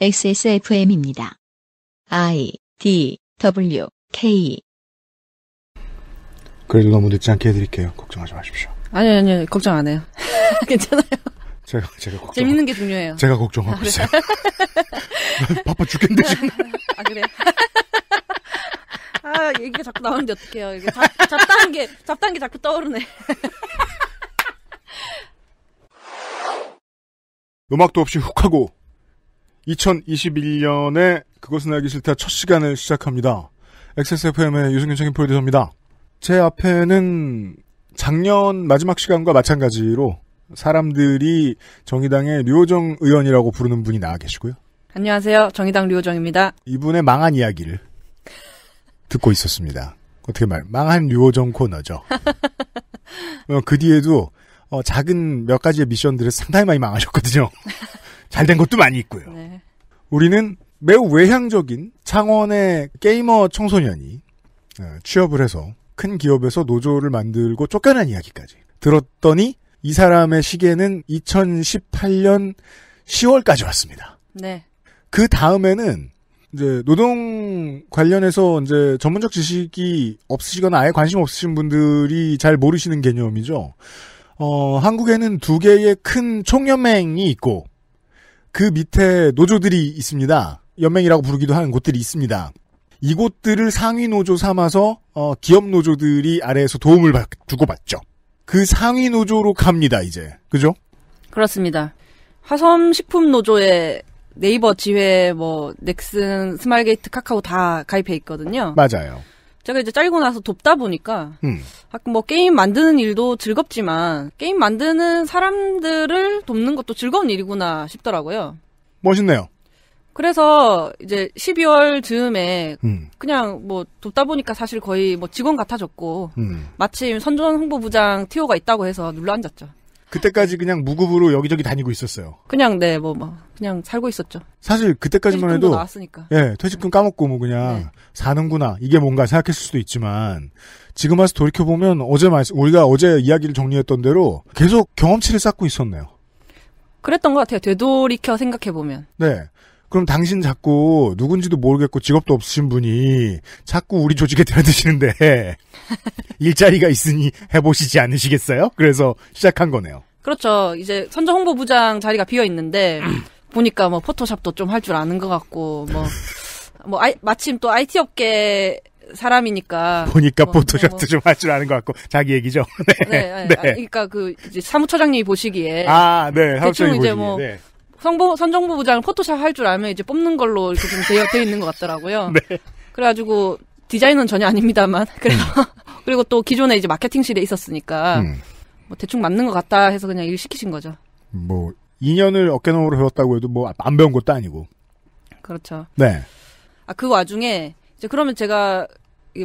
XSFM입니다. I D W K 그래도 너무 늦지 않게 해드릴게요. 걱정하지 마십시오. 아니요, 아니요, 걱정 안 해요. 괜찮아요. 제가 제가 걱정. 재밌는 게 중요해요. 제가 걱정하고 아, 그래. 있어요. 바빠 죽겠는데 아, 지금. 아 그래. 아 얘기가 자꾸 나오는데 어떡해요. 이게 잡, 잡다한 게 잡다한 게 자꾸 떠오르네. 음악도 없이 훅 하고 2021년에 그것은 알기 싫다 첫 시간을 시작합니다. XSFM의 유승균 책임 프로듀서입니다. 제 앞에는 작년 마지막 시간과 마찬가지로 사람들이 정의당의 류호정 의원이라고 부르는 분이 나와 계시고요. 안녕하세요. 정의당 류호정입니다. 이분의 망한 이야기를 듣고 있었습니다. 어떻게 말, 망한 류호정 코너죠. 어, 그 뒤에도 어, 작은 몇 가지의 미션들을 상당히 많이 망하셨거든요. 잘 된 것도 많이 있고요. 네. 우리는 매우 외향적인 창원의 게이머 청소년이 어, 취업을 해서 큰 기업에서 노조를 만들고 쫓겨난 이야기까지 들었더니 이 사람의 시계는 2018년 10월까지 왔습니다. 네. 그 다음에는 이제 노동 관련해서 이제 전문적 지식이 없으시거나 아예 관심 없으신 분들이 잘 모르시는 개념이죠. 어, 한국에는 두 개의 큰 총연맹이 있고 그 밑에 노조들이 있습니다. 연맹이라고 부르기도 하는 곳들이 있습니다. 이곳들을 상위 노조 삼아서 어, 기업 노조들이 아래에서 도움을 받, 주고받죠. 그 상위 노조로 갑니다 이제 그죠? 그렇습니다. 화섬 식품 노조에 네이버 지회 뭐 넥슨 스마일게이트 카카오 다 가입해 있거든요. 맞아요. 제가 이제 짤고 나서 돕다 보니까 음. 뭐 게임 만드는 일도 즐겁지만 게임 만드는 사람들을 돕는 것도 즐거운 일이구나 싶더라고요. 멋있네요. 그래서 이제 12월 즈음에 음. 그냥 뭐 돕다 보니까 사실 거의 뭐 직원 같아졌고 음. 마침 선전 홍보부장 티오가 있다고 해서 눌러 앉았죠. 그때까지 그냥 무급으로 여기저기 다니고 있었어요. 그냥 네, 뭐, 뭐 그냥 살고 있었죠. 사실 그때까지만 해도 나왔으니까. 예, 퇴직금 까먹고 뭐 그냥 네. 사는구나 이게 뭔가 생각했을 수도 있지만 지금 와서 돌이켜 보면 어제 말씀 우리가 어제 이야기를 정리했던 대로 계속 경험치를 쌓고 있었네요. 그랬던 것 같아요. 되돌이켜 생각해 보면. 네. 그럼 당신 자꾸 누군지도 모르겠고 직업도 없으신 분이 자꾸 우리 조직에 들어드시는데 일자리가 있으니 해보시지 않으시겠어요? 그래서 시작한 거네요. 그렇죠. 이제 선정 홍보부장 자리가 비어 있는데 보니까 뭐 포토샵도 좀 할 줄 아는 것 같고 뭐뭐 뭐, 뭐 마침 또 IT 업계 사람이니까 보니까 뭐, 포토샵도 뭐, 좀할 줄 아는 것 같고 자기 얘기죠. 네, 네, 네. 아, 그러니까 그 이제 사무처장님이 보시기에 아네 사무처장님 보시기에 뭐 네. 성보, 선정부 부장 포토샵 할 줄 알면 이제 뽑는 걸로 이렇게 좀 되어, 되어 있는 것 같더라고요. 네. 그래가지고 디자인은 전혀 아닙니다만. 그래서 음. 그리고 또 기존에 이제 마케팅실에 있었으니까 음. 뭐 대충 맞는 것 같다 해서 그냥 일 시키신 거죠. 뭐 2년을 어깨너머로 배웠다고 해도 뭐 안 배운 것도 아니고. 그렇죠. 네. 아 그 와중에 이제 그러면 제가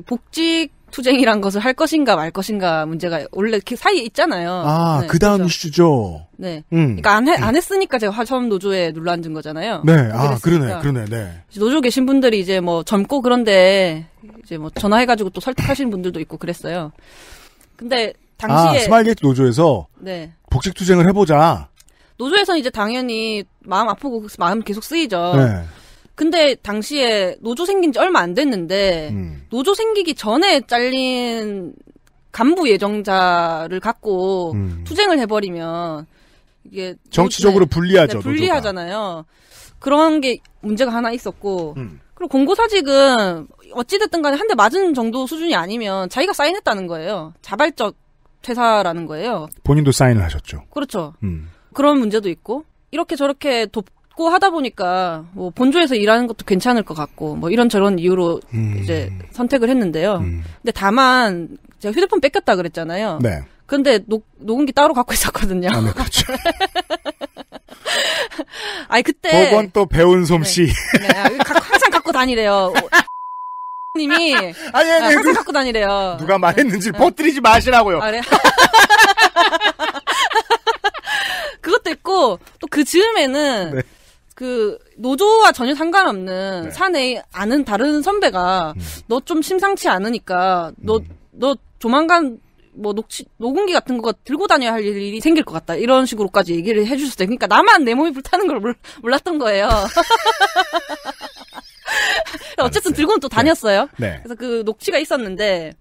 복직 투쟁이란 것을 할 것인가 말 것인가 문제가 원래 그 사이에 있잖아요. 아, 네, 그 다음 그죠 이슈죠. 네. 음. 그러니까 안, 음. 안 했으니까 제가 화천 노조에 눌러앉은 거잖아요. 네. 아, 그러네. 그러네. 네. 노조 계신 분들이 이제 뭐 젊고 그런데 이제 뭐 전화해가지고 또 설득하시는 분들도 있고 그랬어요. 근데 당시에. 아, 스마일게이트 노조에서. 네. 복직투쟁을 해보자. 노조에서는 이제 당연히 마음 아프고 마음 계속 쓰이죠. 네. 근데 당시에 노조 생긴 지 얼마 안 됐는데 음. 노조 생기기 전에 잘린 간부 예정자를 갖고 음. 투쟁을 해버리면 이게 정치적으로 노 네, 불리하죠. 네, 불리하잖아요. 그런 게 문제가 하나 있었고 음. 그리고 공고사직은 어찌됐든 간에 한 대 맞은 정도 수준이 아니면 자기가 사인했다는 거예요. 자발적 퇴사라는 거예요. 본인도 사인을 하셨죠. 그렇죠. 음. 그런 문제도 있고 이렇게 저렇게 돕 찾고 하다 보니까 뭐 본조에서 일하는 것도 괜찮을 것 같고 뭐 이런저런 이유로 음. 이제 선택을 했는데요. 음. 근데 다만 제가 휴대폰 뺏겼다 그랬잖아요. 네. 근데 녹, 녹음기 따로 갖고 있었거든요. 아, 네, 그렇죠. 아니 그때 그건 또 배운 솜씨. 네, 네, 아, 항상 갖고 다니래요. 아, 님이 아 예, 아니, 항상 그, 갖고 다니래요. 누가 말했는지 버뜨리지 네. 마시라고요. 아, 그 그것도 있고 또 그 즈음에는 네. 그 노조와 전혀 상관없는 네. 사내 아는 다른 선배가 음. 너좀 심상치 않으니까 너너 음. 너 조만간 뭐 녹취 녹음기 같은 거 들고 다녀야 할 일이 생길 것 같다 이런 식으로까지 얘기를 해주셨어요. 그러니까 나만 내 몸이 불타는 걸 몰, 몰랐던 거예요. 어쨌든 들고는 또 다녔어요. 네. 네. 그래서 그 녹취가 있었는데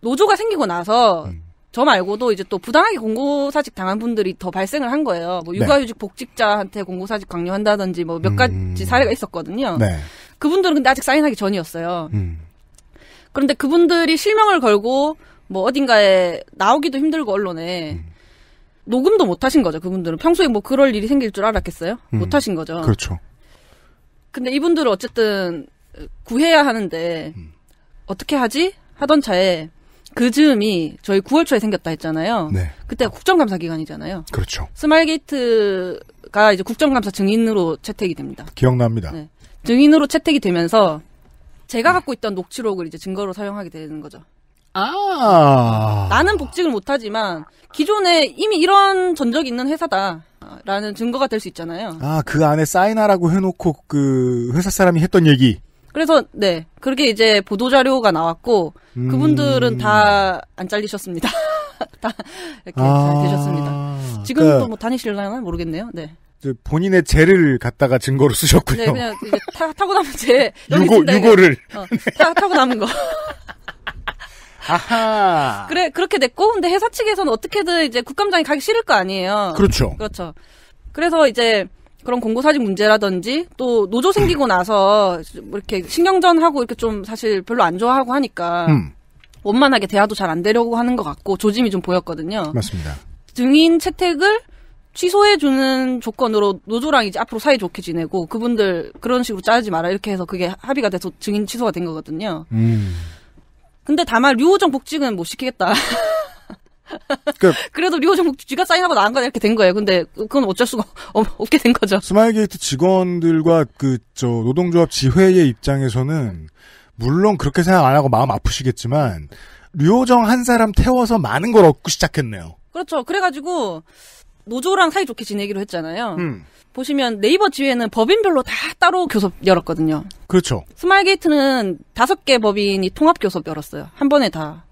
노조가 생기고 나서 음. 저 말고도 이제 또 부당하게 공고사직 당한 분들이 더 발생을 한 거예요. 뭐 네. 육아휴직 복직자한테 공고사직 강요한다든지 뭐몇 음. 가지 사례가 있었거든요. 네. 그분들은 근데 아직 사인하기 전이었어요. 음. 그런데 그분들이 실명을 걸고 뭐 어딘가에 나오기도 힘들고 언론에 음. 녹음도 못 하신 거죠. 그분들은 평소에 뭐 그럴 일이 생길 줄 알았겠어요? 음. 못 하신 거죠. 그렇죠. 근데 이분들은 어쨌든 구해야 하는데 음. 어떻게 하지? 하던 차에 그 즈음이 저희 9월 초에 생겼다 했잖아요. 네. 그때 국정감사 기간이잖아요. 그렇죠. 스마일게이트가 이제 국정감사 증인으로 채택이 됩니다. 기억납니다. 네. 증인으로 채택이 되면서 제가 갖고 있던 녹취록을 이제 증거로 사용하게 되는 거죠. 아. 나는 복직을 못하지만 기존에 이미 이런 전적이 있는 회사다라는 증거가 될 수 있잖아요. 아, 그 안에 사인하라고 해놓고 그 회사 사람이 했던 얘기. 그래서 네 그렇게 이제 보도 자료가 나왔고 음... 그분들은 다 안 잘리셨습니다. 다 이렇게 아... 잘 되셨습니다. 지금 그뭐 그러니까 다니실려나 모르겠네요. 네. 본인의 죄를 갖다가 증거로 쓰셨군요. 네, 그냥 타, 타고 남은 죄. 유고, 유고를. 어, 타, 타고 남은 거. 아하. 그래, 그렇게 됐고, 근데 회사 측에서는 어떻게든 이제 국감장이 가기 싫을 거 아니에요. 그렇죠. 그렇죠. 그래서 이제 그런 공고 사직 문제라든지 또 노조 생기고 나서 이렇게 신경전하고 이렇게 좀 사실 별로 안 좋아하고 하니까 음. 원만하게 대화도 잘 안 되려고 하는 것 같고 조짐이 좀 보였거든요. 맞습니다. 증인 채택을 취소해주는 조건으로 노조랑 이제 앞으로 사이좋게 지내고 그분들 그런 식으로 짜르지 마라 이렇게 해서 그게 합의가 돼서 증인 취소가 된 거거든요. 음. 근데 다만 류호정 복직은 못 시키겠다. 그, 그래도 리오 정국 쥐가 사인하고 나간 거야 이렇게 된 거예요. 근데 그건 어쩔 수가 없게 된 거죠. 스마일게이트 직원들과 그저 노동조합 지회의 입장에서는 물론 그렇게 생각 안 하고 마음 아프시겠지만 류호정 한 사람 태워서 많은 걸 얻고 시작했네요. 그렇죠. 그래가지고 노조랑 사이좋게 지내기로 했잖아요. 음. 보시면 네이버 지회는 법인별로 다 따로 교섭 열었거든요. 그렇죠. 스마일게이트는 다섯 개 법인이 통합 교섭 열었어요. 한 번에 다.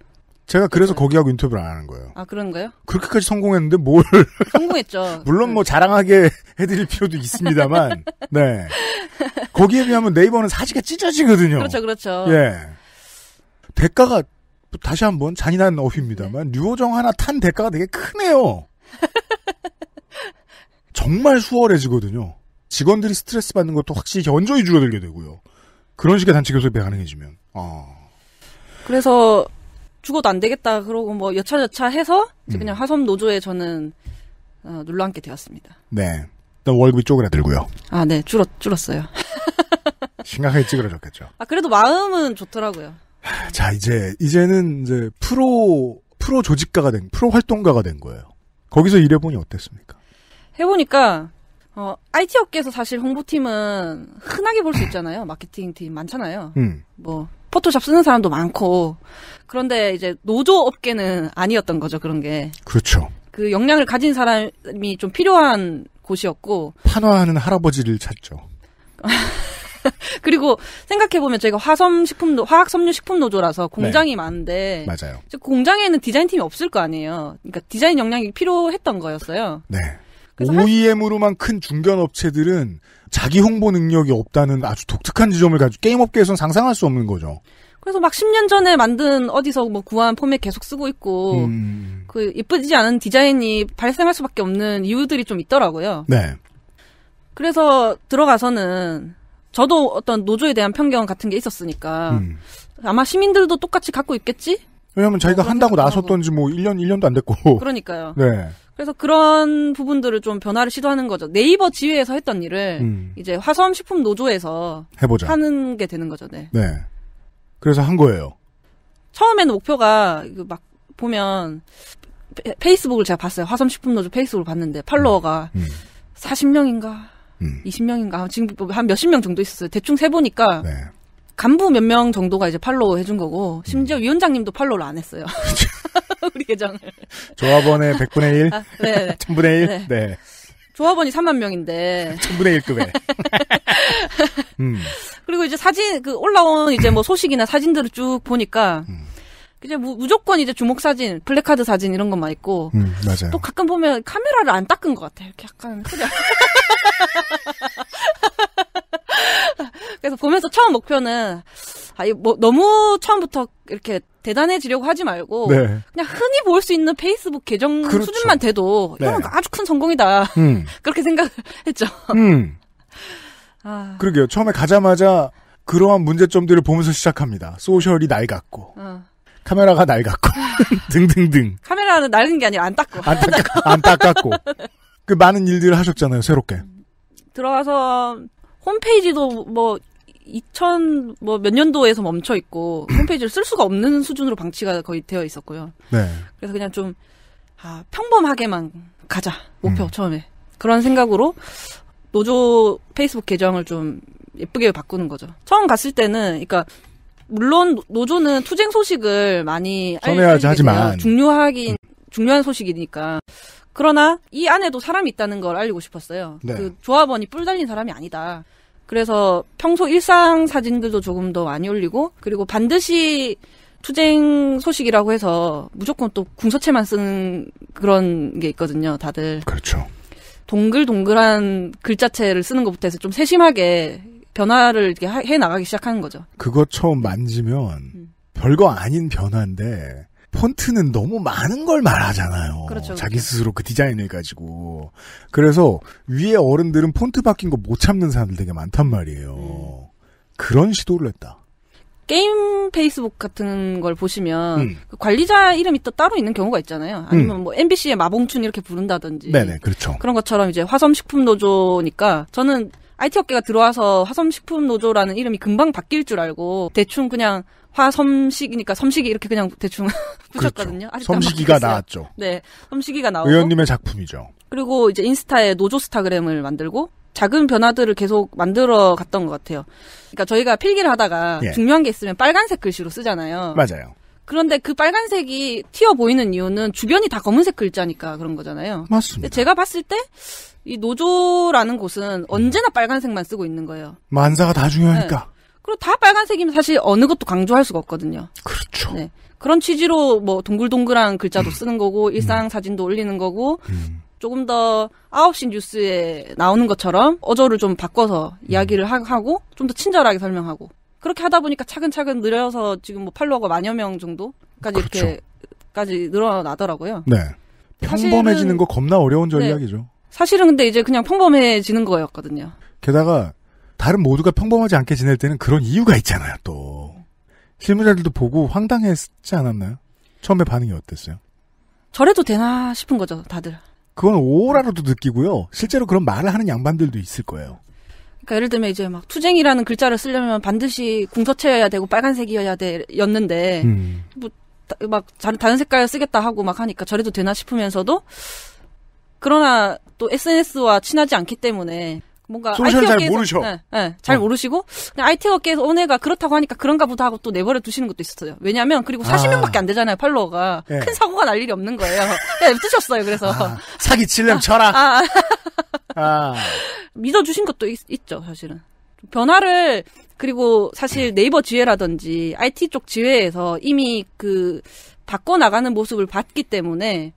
제가 그래서 그렇죠. 거기하고 인터뷰를 안 하는 거예요. 아, 그런가요? 그렇게까지 성공했는데 뭘. 성공했죠. 물론 뭐 자랑하게 해드릴 필요도 있습니다만, 네. 거기에 비하면 네이버는 사지가 찢어지거든요. 그렇죠, 그렇죠. 예. 대가가, 다시 한번 잔인한 어휘입니다만, 류호정 네. 하나 탄 대가가 되게 크네요. 정말 수월해지거든요. 직원들이 스트레스 받는 것도 확실히 현저히 줄어들게 되고요. 그런 식의 단체 교섭이 가능해지면. 아. 그래서 죽어도 안 되겠다 그러고 뭐 여차저차 해서 음. 그냥 화섬 노조에 저는 어, 눌러앉게 되었습니다. 네. 일 월급이 쪼그라들고요. 아, 네. 줄었 줄었어요. 심각하게 찌그러졌겠죠. 아, 그래도 마음은 좋더라고요. 자, 이제 이제는 이제 프로 프로 조직가가 된 프로 활동가가 된 거예요. 거기서 일해 보니 어땠습니까? 해 보니까 어, IT 업계에서 사실 홍보팀은 흔하게 볼 수 있잖아요. 마케팅 팀 많잖아요. 음. 뭐 포토샵 쓰는 사람도 많고 그런데 이제 노조 업계는 아니었던 거죠 그런 게. 그렇죠. 그 역량을 가진 사람이 좀 필요한 곳이었고 판화하는 할아버지를 찾죠. 그리고 생각해보면 저희가 화성식품도 화학섬유식품노조라서 공장이 네. 많은데 맞아요. 공장에는 디자인팀이 없을 거 아니에요. 그러니까 디자인 역량이 필요했던 거였어요. 네. OEM으로만 큰 중견 업체들은 자기 홍보 능력이 없다는 아주 독특한 지점을 가지고 게임 업계에선 상상할 수 없는 거죠. 그래서 막 10년 전에 만든 어디서 뭐 구한 포맷 계속 쓰고 있고 음. 그 이쁘지 않은 디자인이 발생할 수밖에 없는 이유들이 좀 있더라고요. 네. 그래서 들어가서는 저도 어떤 노조에 대한 편견 같은 게 있었으니까 음. 아마 시민들도 똑같이 갖고 있겠지? 왜냐면 하 자기가 어, 한다고 나섰던지 뭐 1년, 1년도 안 됐고. 그러니까요. 네. 그래서 그런 부분들을 좀 변화를 시도하는 거죠. 네이버 지회에서 했던 일을 음. 이제 화성 식품 노조에서 해보자. 하는 게 되는 거죠. 네. 네. 그래서 한 거예요. 처음에는 목표가 막 보면 페이스북을 제가 봤어요. 화성식품노조 페이스북을 봤는데 팔로워가 음. 음. 40명인가 음. 20명인가 지금 뭐 한 몇십 명 정도 있었어요. 대충 세보니까 네. 간부 몇 명 정도가 이제 팔로우 해준 거고 심지어 음. 위원장님도 팔로우를 안 했어요. 우리 계정을. 조합원의 100분의 1? 아, 네. 1000분의 1? 네. 네. 조합원이 3만 명인데. 1000분의 1급에. 음. 그리고 이제 사진, 그 올라온 이제 뭐 소식이나 사진들을 쭉 보니까, 음. 이제 무조건 이제 주목 사진, 블랙카드 사진 이런 것만 있고, 음, 맞아요. 또 가끔 보면 카메라를 안 닦은 것 같아요. 이렇게 약간 소리 그래서 보면서 처음 목표는 아이뭐 너무 처음부터 이렇게 대단해지려고 하지 말고 네. 그냥 흔히 볼 수 있는 페이스북 계정 그렇죠. 수준만 돼도 네. 이건 아주 큰 성공이다. 음. 그렇게 생각했죠. 을 음. 아. 그러게요. 처음에 가자마자 그러한 문제점들을 보면서 시작합니다. 소셜이 낡았고 어. 카메라가 낡았고 등등등. 카메라는 낡은 게 아니라 안 닦고 안, 닦아, 안 닦았고 그 많은 일들을 하셨잖아요. 새롭게 들어가서 홈페이지도 뭐 2000 뭐 몇 년도에서 멈춰 있고 홈페이지를 쓸 수가 없는 수준으로 방치가 거의 되어 있었고요. 네. 그래서 그냥 좀 아, 평범하게만 가자 목표 음. 처음에 그런 생각으로 노조 페이스북 계정을 좀 예쁘게 바꾸는 거죠. 처음 갔을 때는 그러니까 물론 노조는 투쟁 소식을 많이 전해야지 하지만 중요하긴 중요한 소식이니까 그러나 이 안에도 사람이 있다는 걸 알리고 싶었어요. 네. 그 조합원이 뿔 달린 사람이 아니다. 그래서 평소 일상 사진들도 조금 더 많이 올리고 그리고 반드시 투쟁 소식이라고 해서 무조건 또 궁서체만 쓰는 그런 게 있거든요, 다들. 그렇죠. 동글동글한 글자체를 쓰는 것부터 해서 좀 세심하게 변화를 이렇게 해 나가기 시작하는 거죠. 그거 처음 만지면 음. 별거 아닌 변화인데 폰트는 너무 많은 걸 말하잖아요. 그렇죠, 자기 그렇죠. 스스로 그 디자인을 가지고. 그래서 위에 어른들은 폰트 바뀐 거 못 참는 사람들 되게 많단 말이에요. 음. 그런 시도를 했다. 게임 페이스북 같은 걸 보시면 음. 그 관리자 이름이 또 따로 있는 경우가 있잖아요. 아니면 음. 뭐 MBC의 마봉춘 이렇게 부른다든지. 네네, 그렇죠. 그런 것처럼 이제 화성식품 노조니까 저는 IT 업계가 들어와서 화성식품 노조라는 이름이 금방 바뀔 줄 알고 대충 그냥 화섬식이니까 섬식이 이렇게 그냥 대충 그렇죠. 붙였거든요. 그렇죠. 섬식이가 나왔죠. 네, 섬식이가 나오고 의원님의 작품이죠. 그리고 이제 인스타에 노조스타그램을 만들고 작은 변화들을 계속 만들어 갔던 것 같아요. 그러니까 저희가 필기를 하다가 예. 중요한 게 있으면 빨간색 글씨로 쓰잖아요. 맞아요. 그런데 그 빨간색이 튀어 보이는 이유는 주변이 다 검은색 글자니까 그런 거잖아요. 맞습니다. 제가 봤을 때 이 노조라는 곳은 언제나 빨간색만 쓰고 있는 거예요. 만사가 다 중요하니까. 네. 그리고 다 빨간색이면 사실 어느 것도 강조할 수가 없거든요. 그렇죠. 네. 그런 취지로 뭐 동글동글한 글자도 음. 쓰는 거고 음. 일상 사진도 올리는 거고 음. 조금 더 9시 뉴스에 나오는 것처럼 어조를 좀 바꿔서 이야기를 하고 좀 더 친절하게 설명하고 그렇게 하다 보니까 차근차근 늘려서 지금 뭐 팔로워가 만여 명 정도까지 그렇죠. 이렇게까지 늘어나더라고요. 네. 평범해지는 거 겁나 어려운 전략이죠. 네. 사실은 근데 이제 그냥 평범해지는 거였거든요. 게다가 다른 모두가 평범하지 않게 지낼 때는 그런 이유가 있잖아요, 또. 실무자들도 보고 황당했지 않았나요? 처음에 반응이 어땠어요? 저래도 되나 싶은 거죠, 다들. 그건 오라로도 느끼고요. 실제로 그런 말을 하는 양반들도 있을 거예요. 그러니까 예를 들면 이제 막 투쟁이라는 글자를 쓰려면 반드시 궁서체여야 되고 빨간색이어야 돼, 였는데, 음. 뭐, 막 다른 색깔 쓰겠다 하고 막 하니까 저래도 되나 싶으면서도, 그러나 또 SNS와 친하지 않기 때문에 뭔가 솔루션 잘 모르셔. 네, 네, 잘 어. 모르시고 그냥 IT 업계에서 오네가 그렇다고 하니까 그런가 보다 하고 또 내버려 두시는 것도 있었어요. 왜냐하면 그리고 40명밖에 아. 안 되잖아요 팔로워가 네. 큰 사고가 날 일이 없는 거예요. 네, 예, 뜨셨어요. 그래서 아, 사기 칠렴 아, 쳐라. 아, 아. 믿어주신 것도 있, 있죠 사실은. 변화를 그리고 사실 네이버 지회라든지 IT 쪽 지회에서 이미 그 바꿔 나가는 모습을 봤기 때문에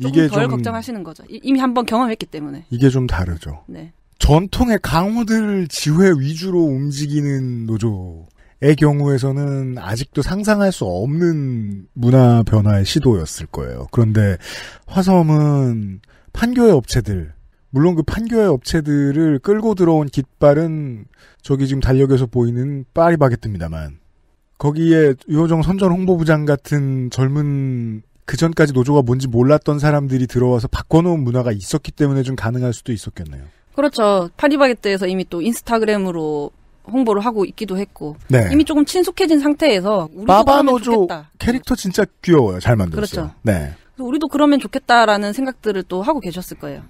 조금 이게 덜 좀, 걱정하시는 거죠. 이미 한 번 경험했기 때문에. 이게 좀 다르죠. 네. 전통의 강호들 지회 위주로 움직이는 노조의 경우에서는 아직도 상상할 수 없는 문화 변화의 시도였을 거예요. 그런데 화성은 판교의 업체들, 물론 그 판교의 업체들을 끌고 들어온 깃발은 저기 지금 달력에서 보이는 파리바게트입니다만 거기에 유호정 선전 홍보부장 같은 젊은 그 전까지 노조가 뭔지 몰랐던 사람들이 들어와서 바꿔놓은 문화가 있었기 때문에 좀 가능할 수도 있었겠네요. 그렇죠. 파리바게뜨에서 이미 또 인스타그램으로 홍보를 하고 있기도 했고 네. 이미 조금 친숙해진 상태에서 우리도 바바노조 캐릭터 진짜 귀여워요. 잘 만들었어요. 그렇죠. 네. 우리도 그러면 좋겠다라는 생각들을 또 하고 계셨을 거예요.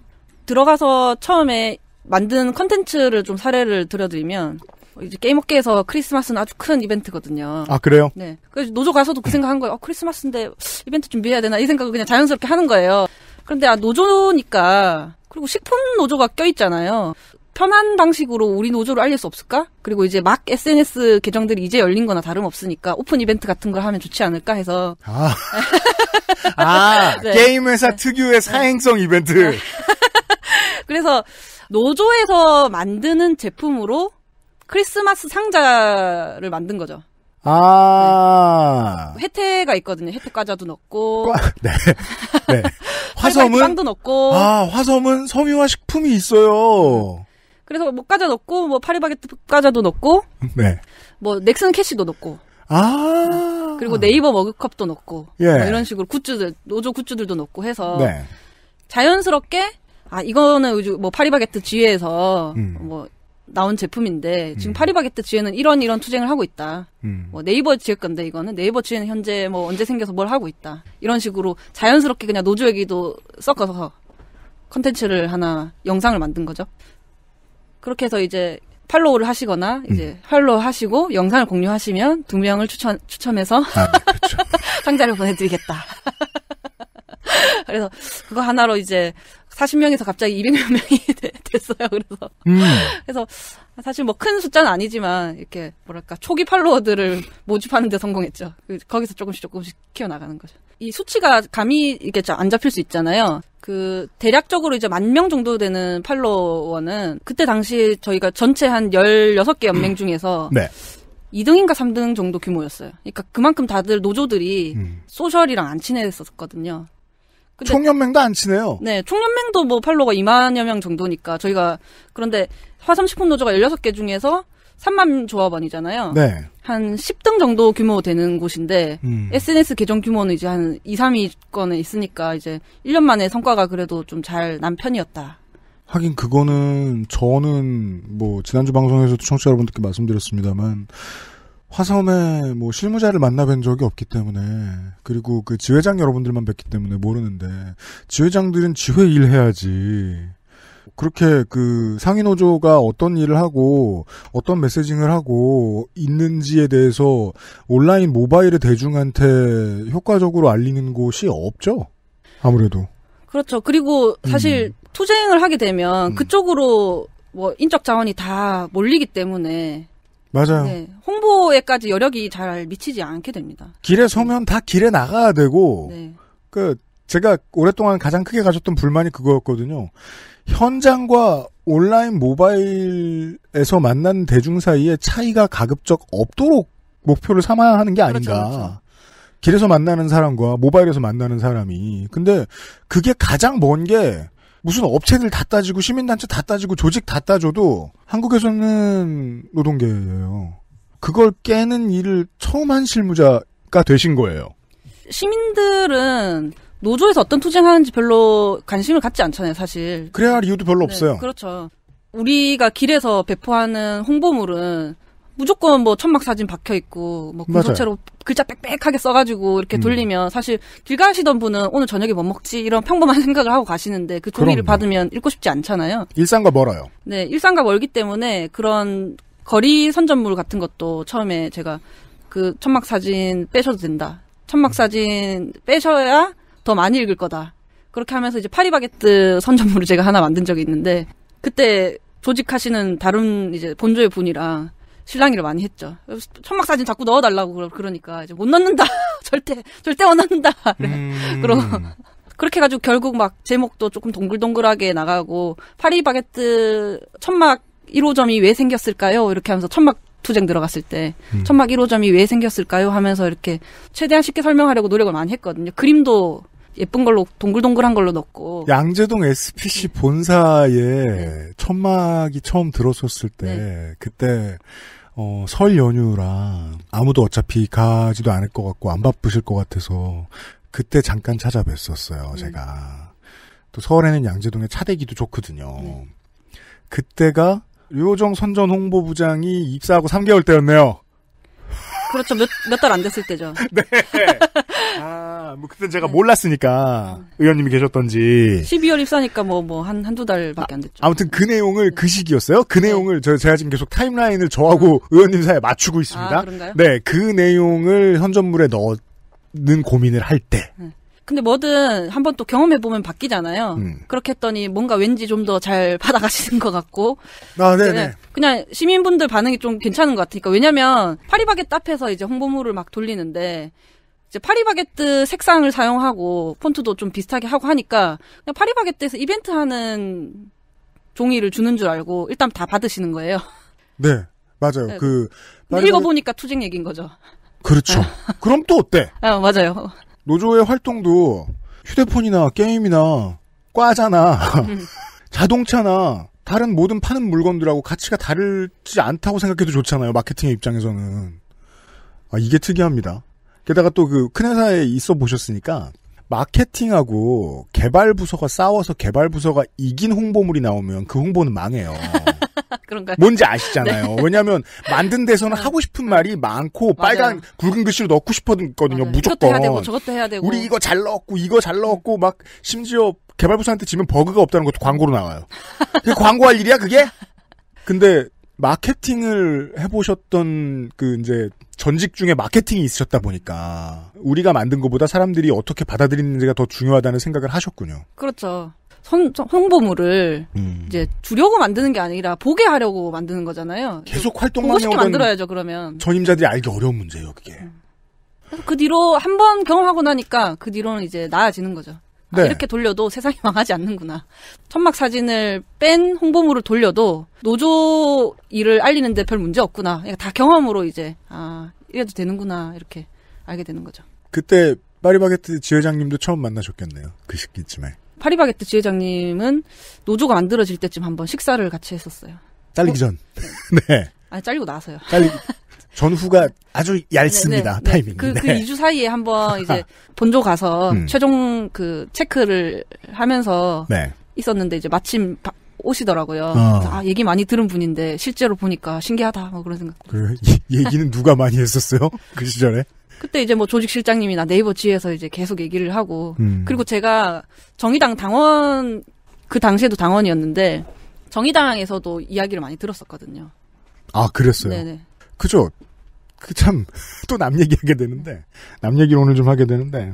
들어가서 처음에 만든 컨텐츠를 좀 사례를 들려드리면 이제 게임 업계에서 크리스마스는 아주 큰 이벤트거든요. 아 그래요? 네. 그래서 노조 가서도 그 생각한 거예요. 어, 크리스마스인데 이벤트 준비해야 되나 이 생각을 그냥 자연스럽게 하는 거예요. 그런데 아 노조니까 그리고 식품 노조가 껴있잖아요. 편한 방식으로 우리 노조를 알릴 수 없을까? 그리고 이제 막 SNS 계정들이 이제 열린 거나 다름없으니까 오픈 이벤트 같은 걸 하면 좋지 않을까 해서. 아. 아 네. 게임 회사 네. 특유의 사행성 이벤트. 그래서 노조에서 만드는 제품으로 크리스마스 상자를 만든 거죠. 아. 네. 회태가 있거든요. 회태 과자도 넣고. 네. 네. 화섬은. 빵도 넣고. 아, 화섬은 섬유화 식품이 있어요. 그래서 뭐 과자 넣고, 뭐 파리바게트 과자도 넣고. 네. 뭐 넥슨 캐시도 넣고. 아. 그리고 네이버 머그컵도 넣고. 예. 뭐 이런 식으로 굿즈들, 노조 굿즈들도 넣고 해서. 네. 자연스럽게 아 이거는 뭐 파리바게트 지에서 음. 뭐 나온 제품인데 지금 음. 파리바게뜨 지혜는 이런 이런 투쟁을 하고 있다. 음. 뭐 네이버 지혜 건데 이거는 네이버 지혜는 현재 뭐 언제 생겨서 뭘 하고 있다. 이런 식으로 자연스럽게 그냥 노조 얘기도 섞어서 컨텐츠를 하나 영상을 만든 거죠. 그렇게 해서 이제 팔로우를 하시거나 이제 음. 팔로우 하시고 영상을 공유하시면 두 명을 추천 추첨해서 아, 그렇죠. 상자를 보내드리겠다. 그래서 그거 하나로 이제 40명에서 갑자기 200명이 되, 됐어요. 그래서 음. 그래서 사실 뭐 큰 숫자는 아니지만 이렇게 뭐랄까 초기 팔로워들을 모집하는 데 성공했죠. 그 거기서 조금씩 조금씩 키워 나가는 거죠. 이 수치가 감이 이게 안 잡힐 수 있잖아요. 그 대략적으로 이제 만 명 정도 되는 팔로워는 그때 당시 저희가 전체 한 16개 연맹 음. 중에서 네. 2등인가 3등 정도 규모였어요. 그러니까 그만큼 다들 노조들이 음. 소셜이랑 안 친했었거든요. 총연맹도 안 치네요. 네, 총연맹도 뭐 팔로가 2만여 명 정도니까 저희가 그런데 화성식품 노조가 16개 중에서 3만 조합원이잖아요. 네. 한 10등 정도 규모 되는 곳인데 음. SNS 계정 규모는 이제 한 2, 3위권에 있으니까 이제 1년 만에 성과가 그래도 좀 잘 난 편이었다. 하긴 그거는 저는 뭐 지난주 방송에서도 청취자 여러분들께 말씀드렸습니다만 화성에뭐 실무자를 만나뵌 적이 없기 때문에 그리고 그 지회장 여러분들만 뵙기 때문에 모르는데 지회장들은 지회 일해야지 그렇게 그 상인호조가 어떤 일을 하고 어떤 메시징을 하고 있는지에 대해서 온라인 모바일의 대중한테 효과적으로 알리는 곳이 없죠. 아무래도. 그렇죠. 그리고 사실 음. 투쟁을 하게 되면 음. 그쪽으로 뭐 인적 자원이 다 몰리기 때문에 맞아요. 네, 홍보에까지 여력이 잘 미치지 않게 됩니다. 길에 서면 다 길에 나가야 되고 네. 그 제가 오랫동안 가장 크게 가졌던 불만이 그거였거든요. 현장과 온라인 모바일에서 만난 대중 사이에 차이가 가급적 없도록 목표를 삼아야 하는 게 그렇죠, 아닌가. 그렇죠, 그렇죠. 길에서 만나는 사람과 모바일에서 만나는 사람이. 근데 그게 가장 먼게 무슨 업체들 다 따지고 시민단체 다 따지고 조직 다 따져도 한국에서는 노동계예요. 그걸 깨는 일을 처음 한 실무자가 되신 거예요. 시민들은 노조에서 어떤 투쟁하는지 별로 관심을 갖지 않잖아요, 사실. 그래야 할 이유도 별로 네, 없어요. 그렇죠. 우리가 길에서 배포하는 홍보물은 무조건 뭐 천막 사진 박혀 있고 뭐 문서체로 글자 빽빽하게 써가지고 이렇게 음. 돌리면 사실 길 가시던 분은 오늘 저녁에 뭐 먹지 이런 평범한 생각을 하고 가시는데 그 종이를 그럼요. 받으면 읽고 싶지 않잖아요. 일상과 멀어요. 네, 일상과 멀기 때문에 그런 거리 선전물 같은 것도 처음에 제가 그 천막 사진 빼셔도 된다. 천막 음. 사진 빼셔야 더 많이 읽을 거다. 그렇게 하면서 이제 파리바게뜨 선전물을 제가 하나 만든 적이 있는데 그때 조직하시는 다른 이제 본조의 분이랑 실랑이를 많이 했죠. 천막 사진 자꾸 넣어달라고 그러니까 이제 못 넣는다. 절대 절대 못 넣는다. 네. 음. 그러 그렇게 가지고 결국 막 제목도 조금 동글동글하게 나가고 파리바게트 천막 1호점이 왜 생겼을까요? 이렇게 하면서 천막 투쟁 들어갔을 때 음. 천막 1호점이 왜 생겼을까요? 하면서 이렇게 최대한 쉽게 설명하려고 노력을 많이 했거든요. 그림도 예쁜 걸로 동글동글한 걸로 넣고 양재동 SPC 본사에 네. 천막이 처음 들어섰을 때 네. 그때 어, 설 연휴라 아무도 어차피 가지도 않을 것 같고 안 바쁘실 것 같아서 그때 잠깐 찾아뵀었어요, 음. 제가. 또 서울에는 양재동에 차대기도 좋거든요. 음. 그때가 류호정 선전 홍보부장이 입사하고 3개월 때였네요. 그렇죠. 몇몇 달 안 됐을 때죠. 네. 아, 뭐 그때 제가 네. 몰랐으니까 의원님이 계셨던지. 12월 입사니까 뭐 뭐 한 한두 달밖에 안 됐죠. 아, 무튼그 내용을 그 네. 시기였어요. 그 네. 내용을 저 제가 지금 계속 타임라인을 저하고 아. 의원님 사이에 맞추고 아, 있습니다. 아, 그런가요? 네, 그 내용을 현전물에 넣는 고민을 할 때. 네. 근데 뭐든 한번 또 경험해 보면 바뀌잖아요. 음. 그렇게 했더니 뭔가 왠지 좀 더 잘 받아가시는 것 같고. 아, 네네. 네. 그냥 시민분들 반응이 좀 괜찮은 것 같으니까 왜냐면 파리바게뜨 앞에서 이제 홍보물을 막 돌리는데 이제 파리바게뜨 색상을 사용하고 폰트도 좀 비슷하게 하고 하니까 그냥 파리바게뜨에서 이벤트 하는 종이를 주는 줄 알고 일단 다 받으시는 거예요. 네, 맞아요. 네. 그파리바게 읽어보니까 투쟁 얘기인 거죠. 그렇죠. 그럼 또 어때? 아, 맞아요. 노조의 활동도 휴대폰이나 게임이나 과자나 자동차나 다른 모든 파는 물건들하고 가치가 다르지 않다고 생각해도 좋잖아요. 마케팅의 입장에서는. 아, 이게 특이합니다. 게다가 또 그 큰 회사에 있어 보셨으니까 마케팅하고 개발 부서가 싸워서 개발 부서가 이긴 홍보물이 나오면 그 홍보는 망해요. 그런가요? 뭔지 아시잖아요. 네. 왜냐하면 만든 데서는 아. 하고 싶은 말이 많고 맞아요. 빨간 굵은 글씨로 넣고 싶었거든요. 무조건. 이것도 해야 되고 저것도 해야 되고. 우리 이거 잘 넣었고 이거 잘 넣었고 음. 막 심지어 개발부서한테 지면 버그가 없다는 것도 광고로 나와요. 광고할 일이야 그게? 근데 마케팅을 해보셨던 그 이제 전직 중에 마케팅이 있으셨다 보니까 우리가 만든 것보다 사람들이 어떻게 받아들이는지가 더 중요하다는 생각을 하셨군요. 그렇죠. 성, 홍보물을 음. 이제 주려고 만드는 게 아니라 보게 하려고 만드는 거잖아요. 계속 활동만 하고 만들어야죠 그러면. 전임자들이 알기 어려운 문제예요 그게. 음. 그 뒤로 한 번 경험하고 나니까 그 뒤로는 이제 나아지는 거죠. 아, 네. 이렇게 돌려도 세상이 망하지 않는구나. 천막 사진을 뺀 홍보물을 돌려도 노조 일을 알리는데 별 문제 없구나. 그러니까 다 경험으로 이제 아 이래도 되는구나 이렇게 알게 되는 거죠. 그때 파리바게트 지회장님도 처음 만나셨겠네요. 그 시기쯤에. 파리바게트 지회장님은 노조가 만들어질 때쯤 한번 식사를 같이 했었어요. 잘리기 어? 전. 네. 아니 잘리고 나서요. 잘리 전후가 아주 네, 네, 얇습니다 네네, 타이밍. 그, 네. 그 2주 사이에 한번 이제 본조 가서 음. 최종 그 체크를 하면서 네. 있었는데 이제 마침 바, 오시더라고요. 어. 아 얘기 많이 들은 분인데 실제로 보니까 신기하다 뭐 그런 생각. 그 얘기는 누가 많이 했었어요 그 시절에? 그때 이제 뭐 조직 실장님이나 네이버 지에서 이제 계속 얘기를 하고 음. 그리고 제가 정의당 당원 그 당시에도 당원이었는데 정의당에서도 이야기를 많이 들었었거든요. 아 그랬어요. 네네. 그죠. 그 참 또 남 얘기하게 되는데 남 얘기를 오늘 좀 하게 되는데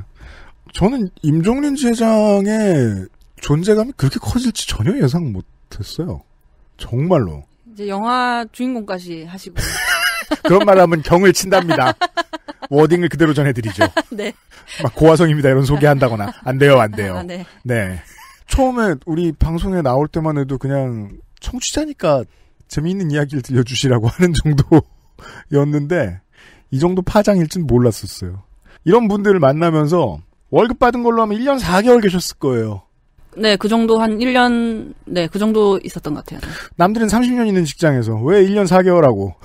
저는 임종린 회장의 존재감이 그렇게 커질지 전혀 예상 못했어요. 정말로. 이제 영화 주인공까지 하시고. 그런 말 하면 경을 친답니다. 워딩을 그대로 전해드리죠. 네. 막 고화성입니다 이런 소개한다거나 안 돼요 안 돼요. 아, 네. 네. 처음에 우리 방송에 나올 때만 해도 그냥 청취자니까 재미있는 이야기를 들려주시라고 하는 정도였는데 이 정도 파장일 진 몰랐었어요. 이런 분들을 만나면서 월급 받은 걸로 하면 1년 4개월 계셨을 거예요. 네, 그 정도 한 1년, 네, 그 정도 있었던 것 같아요. 네. 남들은 30년 있는 직장에서 왜 1년 4개월 하고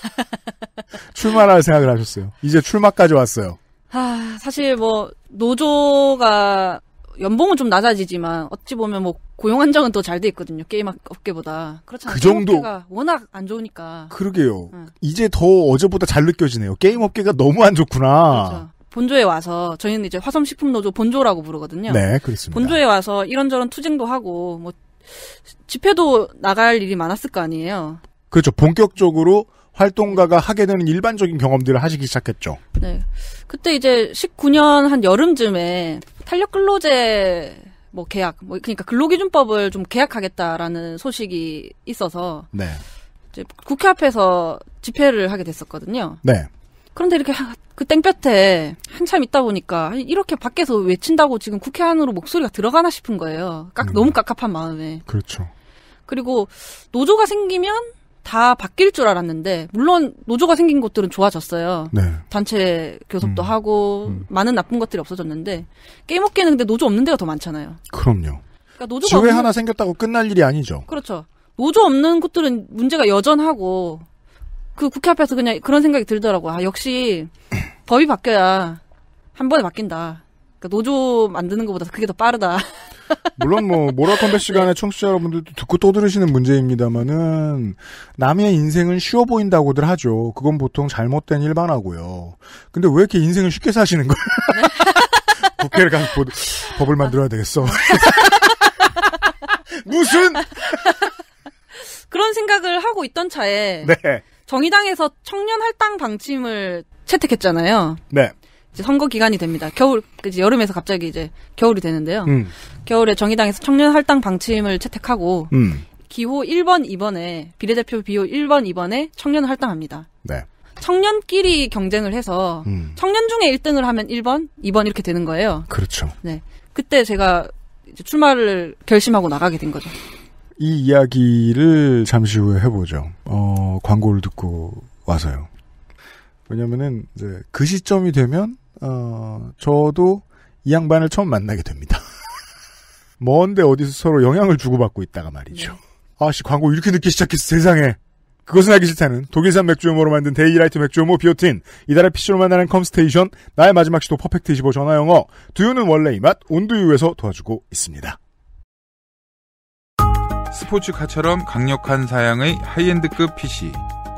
출마할 생각을 하셨어요. 이제 출마까지 왔어요. 하, 사실 뭐 노조가 연봉은 좀 낮아지지만 어찌 보면 뭐 고용 한정은 더잘돼 있거든요 게임 업계보다 그렇잖아요. 그 정도 가 워낙 안 좋으니까. 그러게요. 응. 이제 더 어제보다 잘 느껴지네요. 게임 업계가 너무 안 좋구나. 그렇죠. 본조에 와서 저희는 이제 화성식품 노조 본조라고 부르거든요. 네, 그렇습니다. 본조에 와서 이런저런 투쟁도 하고 뭐 집회도 나갈 일이 많았을 거 아니에요. 그렇죠. 본격적으로 활동가가 하게 되는 일반적인 경험들을 하시기 시작했죠. 네. 그때 이제 19년 한 여름쯤에 탄력 근로제 뭐 계약, 뭐 그러니까 근로기준법을 좀 계약하겠다라는 소식이 있어서 네. 이제 국회 앞에서 집회를 하게 됐었거든요. 네. 그런데 이렇게 그 땡볕에 한참 있다 보니까 이렇게 밖에서 외친다고 지금 국회 안으로 목소리가 들어가나 싶은 거예요. 깍, 음. 너무 깝깝한 마음에. 그렇죠. 그리고 노조가 생기면 다 바뀔 줄 알았는데 물론 노조가 생긴 곳들은 좋아졌어요. 네. 단체 교섭도 음, 하고 음. 많은 나쁜 것들이 없어졌는데 게임업계는 데 노조 없는 데가 더 많잖아요. 그럼요. 그러니까 노조가 지회 없는... 하나 생겼다고 끝날 일이 아니죠. 그렇죠. 노조 없는 곳들은 문제가 여전하고 그 국회 앞에서 그냥 그런 생각이 들더라고. 아 역시 법이 바뀌어야 한 번에 바뀐다. 그러니까 노조 만드는 것보다 그게 더 빠르다. 물론 뭐 모라컴배 시간에 청취자 여러분들도 듣고 또 들으시는 문제입니다만은 남의 인생은 쉬워 보인다고들 하죠. 그건 보통 잘못된 일반화고요. 근데 왜 이렇게 인생을 쉽게 사시는 거예요? 국회를 가서 보, 법을 만들어야 되겠어. 무슨 그런 생각을 하고 있던 차에 네. 정의당에서 청년 할당 방침을 채택했잖아요. 네. 선거 기간이 됩니다. 겨울 그 이제 여름에서 갑자기 이제 겨울이 되는데요. 음. 겨울에 정의당에서 청년 할당 방침을 채택하고 음. 기호 1번 2번에 비례대표 비호 1번 2번에 청년을 할당합니다. 네. 청년끼리 경쟁을 해서 음. 청년 중에 1등을 하면 1번, 2번 이렇게 되는 거예요. 그렇죠. 네. 그때 제가 출마를 결심하고 나가게 된 거죠. 이 이야기를 잠시 후에 해보죠. 어, 광고를 듣고 와서요. 왜냐면은 이제 그 시점이 되면 어, 저도 이 양반을 처음 만나게 됩니다. 먼데 어디서 서로 영향을 주고받고 있다가 말이죠. 네. 아씨 광고 이렇게 늦게 시작했어 세상에. 그것은 알기 싫다는 독일산 맥주효모로 만든 데이라이트 맥주효모 비오틴 이달의 피시로 만나는 컴스테이션 나의 마지막 시도 퍼펙트 25 전화영어 두유는 원래 이 맛 온두유에서 도와주고 있습니다. 스포츠카처럼 강력한 사양의 하이엔드급 PC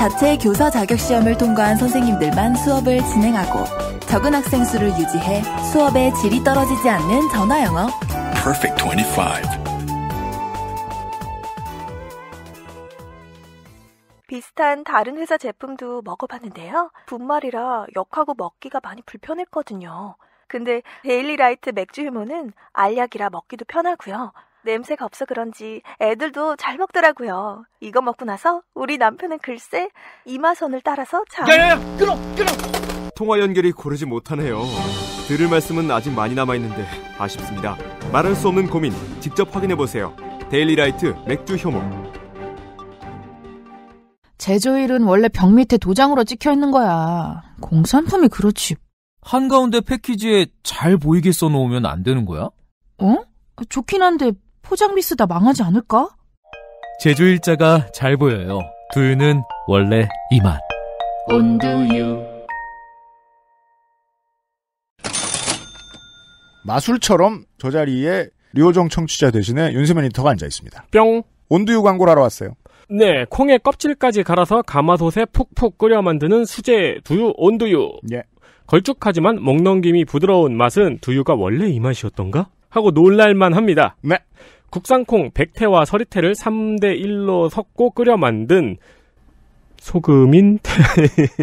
자체 교사 자격 시험을 통과한 선생님들만 수업을 진행하고 적은 학생 수를 유지해 수업의 질이 떨어지지 않는 전화 영어. Perfect 25. 비슷한 다른 회사 제품도 먹어봤는데요. 분말이라 역하고 먹기가 많이 불편했거든요. 근데 데일리라이트 맥주 휴무는 알약이라 먹기도 편하고요. 냄새가 없어 그런지 애들도 잘 먹더라고요. 이거 먹고 나서 우리 남편은 글쎄 이마선을 따라서 잠. 야야야 끊어 끊어. 통화 연결이 고르지 못하네요. 들을 말씀은 아직 많이 남아 있는데 아쉽습니다. 말할 수 없는 고민 직접 확인해 보세요. 데일리라이트 맥주 효모. 제조일은 원래 벽 밑에 도장으로 찍혀 있는 거야. 공산품이 그렇지. 한가운데 패키지에 잘 보이게 써놓으면 안 되는 거야? 어? 좋긴 한데 포장비 스다 망하지 않을까? 제주 일자가 잘 보여요. 두유는 원래 이 맛. 온두유. 마술처럼 저 자리에 리오정 청취자 대신에 윤세민 리터가 앉아 있습니다. 뿅. 온두유 광고를 하러 왔어요. 네, 콩의 껍질까지 갈아서 가마솥에 푹푹 끓여 만드는 수제 두유 온두유. 예. 걸쭉하지만 먹넘김이 부드러운 맛은 두유가 원래 이 맛이었던가? 하고 놀랄만 합니다. 네. 국산콩 백태와 서리태를 3대 1로 섞고 끓여 만든 소금인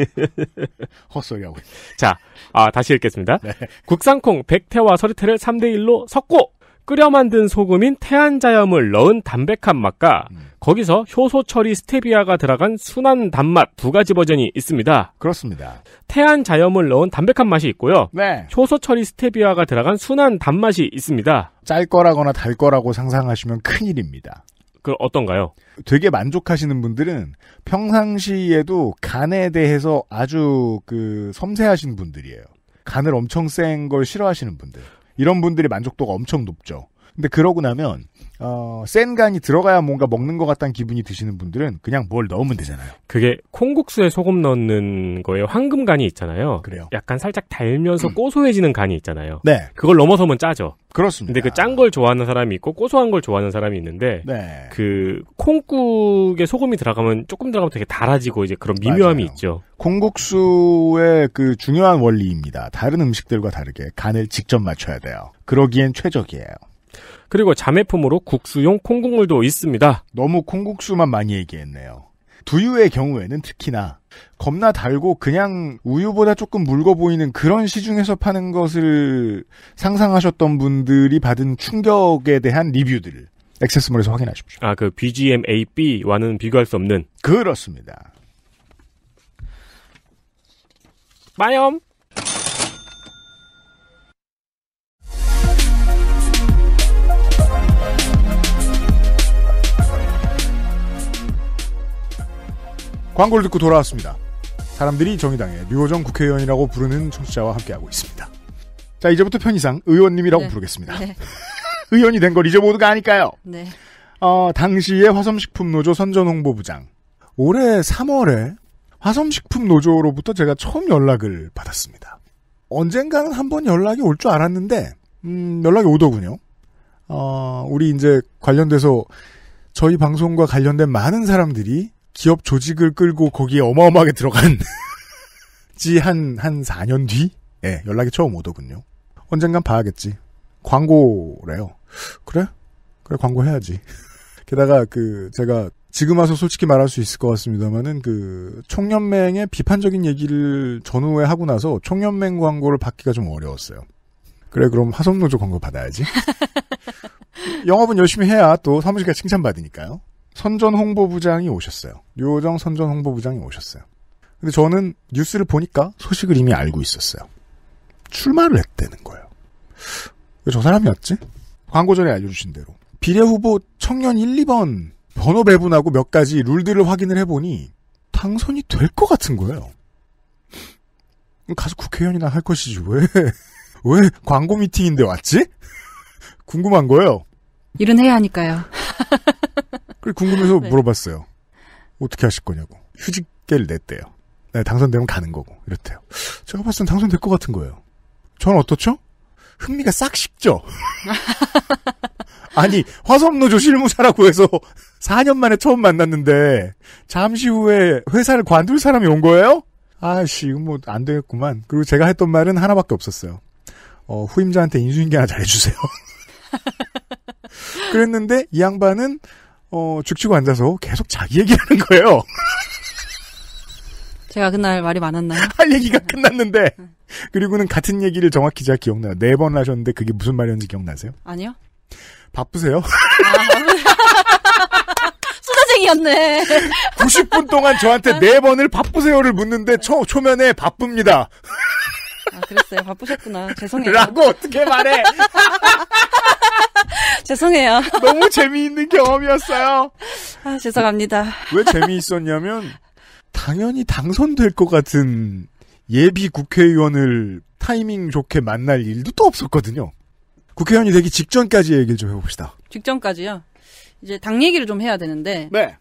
헛소리하고 자, 아 다시 읽겠습니다. 네. 국산콩 백태와 서리태를 3대 1로 섞고 끓여 만든 소금인 태안자염을 넣은 담백한 맛과 음. 거기서 효소 처리 스테비아가 들어간 순한 단맛 두 가지 버전이 있습니다. 그렇습니다. 태안자염을 넣은 담백한 맛이 있고요. 네. 효소 처리 스테비아가 들어간 순한 단맛이 있습니다. 짤 거라거나 달 거라고 상상하시면 큰일입니다. 그 어떤가요? 되게 만족하시는 분들은 평상시에도 간에 대해서 아주 그 섬세하신 분들이에요. 간을 엄청 센 걸 싫어하시는 분들. 이런 분들이 만족도가 엄청 높죠. 근데 그러고 나면 어, 센 간이 들어가야 뭔가 먹는 것 같다는 기분이 드시는 분들은 그냥 뭘 넣으면 되잖아요. 그게 콩국수에 소금 넣는 거에 황금 간이 있잖아요. 그래요. 약간 살짝 달면서 음. 고소해지는 간이 있잖아요. 네. 그걸 넘어서면 짜죠. 그렇습니다. 근데 그 짠 걸 좋아하는 사람이 있고 고소한 걸 좋아하는 사람이 있는데 네. 그 콩국에 소금이 들어가면 조금 들어가면 되게 달아지고 이제 그런 미묘함이 맞아요. 있죠. 콩국수의 그 중요한 원리입니다. 다른 음식들과 다르게 간을 직접 맞춰야 돼요. 그러기엔 최적이에요. 그리고 자매품으로 국수용 콩국물도 있습니다. 너무 콩국수만 많이 얘기했네요. 두유의 경우에는 특히나 겁나 달고 그냥 우유보다 조금 묽어 보이는 그런 시중에서 파는 것을 상상하셨던 분들이 받은 충격에 대한 리뷰들을 액세스몰에서 확인하십시오. 아, 그 BGM AB와는 비교할 수 없는. 그렇습니다. 마염! 광고를 듣고 돌아왔습니다. 사람들이 정의당의 류호정 국회의원이라고 부르는 청취자와 함께하고 있습니다. 자, 이제부터 편의상 의원님이라고 네. 부르겠습니다. 네. 의원이 된 걸 이제 모두가 아니까요. 네. 어, 당시에 화섬식품노조 선전홍보부장. 올해 3월에 화섬식품노조로부터 제가 처음 연락을 받았습니다. 언젠가는 한번 연락이 올 줄 알았는데, 음, 연락이 오더군요. 어, 우리 이제 관련돼서 저희 방송과 관련된 많은 사람들이 기업 조직을 끌고 거기에 어마어마하게 들어간 지 한, 한 4년 뒤? 예, 연락이 처음 오더군요. 언젠간 봐야겠지. 광고래요. 그래? 그래, 광고 해야지. 게다가 그, 제가 지금 와서 솔직히 말할 수 있을 것 같습니다만은 그, 총연맹의 비판적인 얘기를 전후에 하고 나서 총연맹 광고를 받기가 좀 어려웠어요. 그래, 그럼 화성노조 광고 받아야지. 영업은 열심히 해야 또 사무실가 칭찬받으니까요. 선전 홍보부장이 오셨어요. 요정 선전 홍보부장이 오셨어요. 근데 저는 뉴스를 보니까 소식을 이미 알고 있었어요. 출마를 했다는 거예요. 왜 저 사람이었지? 광고 전에 알려주신 대로. 비례 후보 청년 1, 2번 번호 배분하고 몇 가지 룰들을 확인을 해보니 당선이 될 것 같은 거예요. 가서 국회의원이나 할 것이지. 왜, 왜 광고 미팅인데 왔지? 궁금한 거예요. 일은 해야 하니까요. 그 궁금해서 네. 물어봤어요. 어떻게 하실 거냐고. 휴직계를 냈대요. 네, 당선되면 가는 거고. 이렇대요. 제가 봤을 땐 당선될 것 같은 거예요. 전 어떻죠? 흥미가 싹 식죠? 아니, 화성노조 실무사라고 해서 4년 만에 처음 만났는데, 잠시 후에 회사를 관둘 사람이 온 거예요? 아씨, 이거 뭐, 안 되겠구만. 그리고 제가 했던 말은 하나밖에 없었어요. 어, 후임자한테 인수인계 하나 잘해주세요. 그랬는데, 이 양반은 어, 죽치고 앉아서 계속 자기 얘기하는 거예요. 제가 그날 말이 많았나요? 할 얘기가 네. 끝났는데 네. 그리고는 같은 얘기를 정확히 제가 기억나요. 네 번 하셨는데 그게 무슨 말이었는지 기억나세요? 아니요. 바쁘세요? 아, 수다쟁이였네. 90분 동안 저한테 네. 네 번을 바쁘세요를 묻는데 초, 초면에 바쁩니다. 아, 그랬어요. 바쁘셨구나. 죄송해요. 라고 어떻게 말해? 죄송해요. 너무 재미있는 경험이었어요. 아, 죄송합니다. 왜 재미있었냐면, 당연히 당선될 것 같은 예비 국회의원을 타이밍 좋게 만날 일도 또 없었거든요. 국회의원이 되기 직전까지 얘기를 좀 해봅시다. 직전까지요? 이제 당 얘기를 좀 해야 되는데. 네.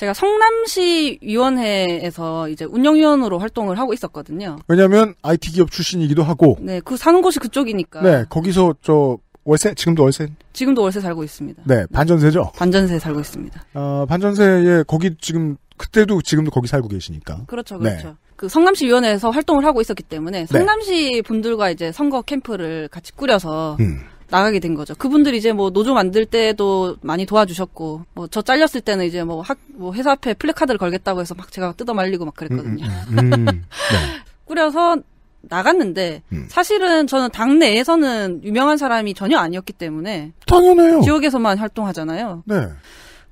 제가 성남시 위원회에서 이제 운영위원으로 활동을 하고 있었거든요. 왜냐하면 IT 기업 출신이기도 하고. 네, 그 사는 곳이 그쪽이니까. 네, 거기서 저 월세 지금도 월세? 지금도 월세 살고 있습니다. 네, 반전세죠. 반전세 살고 있습니다. 어, 반전세에 거기 지금 그때도 지금도 거기 살고 계시니까. 그렇죠, 네. 그렇죠. 네. 그 성남시 위원회에서 활동을 하고 있었기 때문에 네. 성남시 네. 분들과 이제 선거 캠프를 같이 꾸려서. 음. 나가게 된 거죠. 그분들이 이제 뭐 노조 만들 때도 많이 도와주셨고, 뭐 저 잘렸을 때는 이제 뭐 학, 뭐 회사 앞에 플래카드를 걸겠다고 해서 막 제가 뜯어 말리고 막 그랬거든요. 음, 음, 음. 음. 네. 꾸려서 나갔는데, 음. 사실은 저는 당내에서는 유명한 사람이 전혀 아니었기 때문에. 당연해요. 지역에서만 활동하잖아요. 네.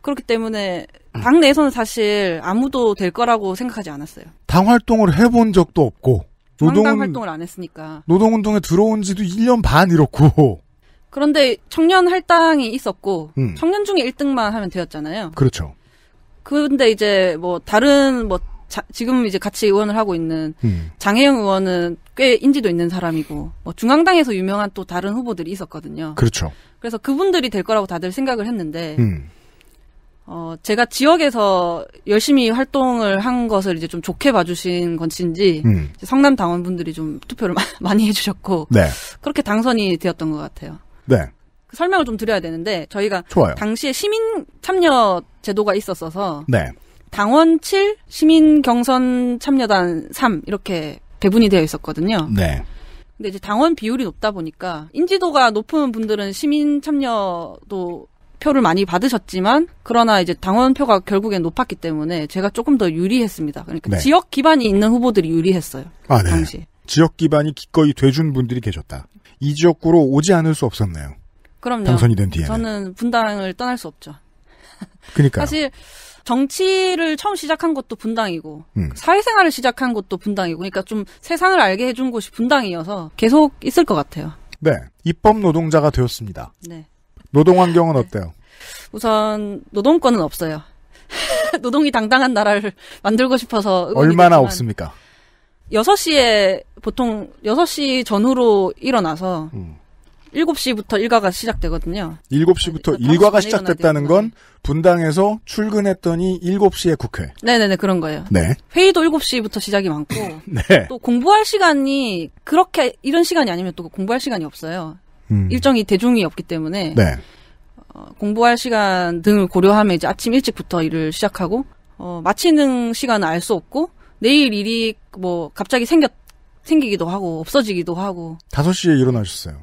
그렇기 때문에 당내에서는 사실 아무도 될 거라고 생각하지 않았어요. 당 활동을 해본 적도 없고 노동 활동을 안 했으니까 노동운동에 들어온 지도 1년 반 이렇고 그런데 청년 할당이 있었고 음. 청년 중에 1등만 하면 되었잖아요. 그렇죠. 근데 이제 뭐 다른 뭐 자, 지금 이제 같이 의원을 하고 있는 음. 장혜영 의원은 꽤 인지도 있는 사람이고 뭐 중앙당에서 유명한 또 다른 후보들이 있었거든요. 그렇죠. 그래서 그분들이 될 거라고 다들 생각을 했는데 음. 어 제가 지역에서 열심히 활동을 한 것을 이제 좀 좋게 봐주신 건지인지 음. 성남 당원분들이 좀 투표를 많이 해주셨고 네. 그렇게 당선이 되었던 것 같아요. 네. 그 설명을 좀 드려야 되는데 저희가 좋아요. 당시에 시민 참여 제도가 있었어서 네. 당원 7, 시민 경선 참여단 3 이렇게 배분이 되어 있었거든요. 네. 근데 이제 당원 비율이 높다 보니까 인지도가 높은 분들은 시민 참여도 표를 많이 받으셨지만 그러나 이제 당원 표가 결국엔 높았기 때문에 제가 조금 더 유리했습니다. 그러니까 네. 지역 기반이 있는 후보들이 유리했어요. 아, 네. 당시. 지역 기반이 기꺼이 돼준 분들이 계셨다. 이 지역구로 오지 않을 수 없었네요. 그럼요. 당선이 된 뒤에는. 저는 분당을 떠날 수 없죠. 그러니까 사실 정치를 처음 시작한 것도 분당이고 음. 사회생활을 시작한 것도 분당이고 그러니까 좀 세상을 알게 해준 곳이 분당이어서 계속 있을 것 같아요. 네, 입법 노동자가 되었습니다. 네. 노동 환경은 네. 어때요? 우선 노동권은 없어요. 노동이 당당한 나라를 만들고 싶어서 얼마나 없습니까? 6시에 보통 6시 전후로 일어나서 음. 7시부터 일과가 시작되거든요. 7시부터 그러니까 일과가 시작됐다는 건 분당에서 출근했더니 7시에 국회. 네네네, 그런 거예요. 네. 회의도 7시부터 시작이 많고. 네. 또 공부할 시간이 그렇게, 이런 시간이 아니면 또 공부할 시간이 없어요. 음. 일정이 대중이 없기 때문에. 네. 어, 공부할 시간 등을 고려하면 이제 아침 일찍부터 일을 시작하고, 어, 마치는 시간은 알 수 없고, 내일 일이 뭐 갑자기 생겼 생기기도 하고 없어지기도 하고. 5시에 일어나셨어요.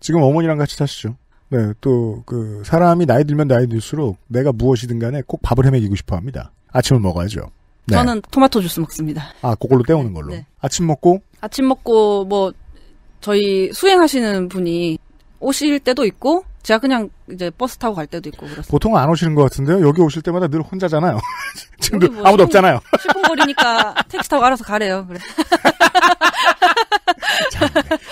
지금 어머니랑 같이 사시죠. 네, 또 그 사람이 나이 들면 나이 들수록 내가 무엇이든 간에 꼭 밥을 해먹이고 싶어 합니다. 아침을 먹어야죠. 네. 저는 토마토 주스 먹습니다. 아, 그걸로 때우는 걸로. 네. 아침 먹고? 아침 먹고 뭐 저희 수행하시는 분이 오실 때도 있고 제가 그냥 이제 버스 타고 갈 때도 있고 그렇습니다. 보통 안 오시는 것 같은데요? 여기 오실 때마다 늘 혼자잖아요. 지금도 뭐 아무도 신, 없잖아요. 10분 거리니까 택시 타고 알아서 가래요. 그래.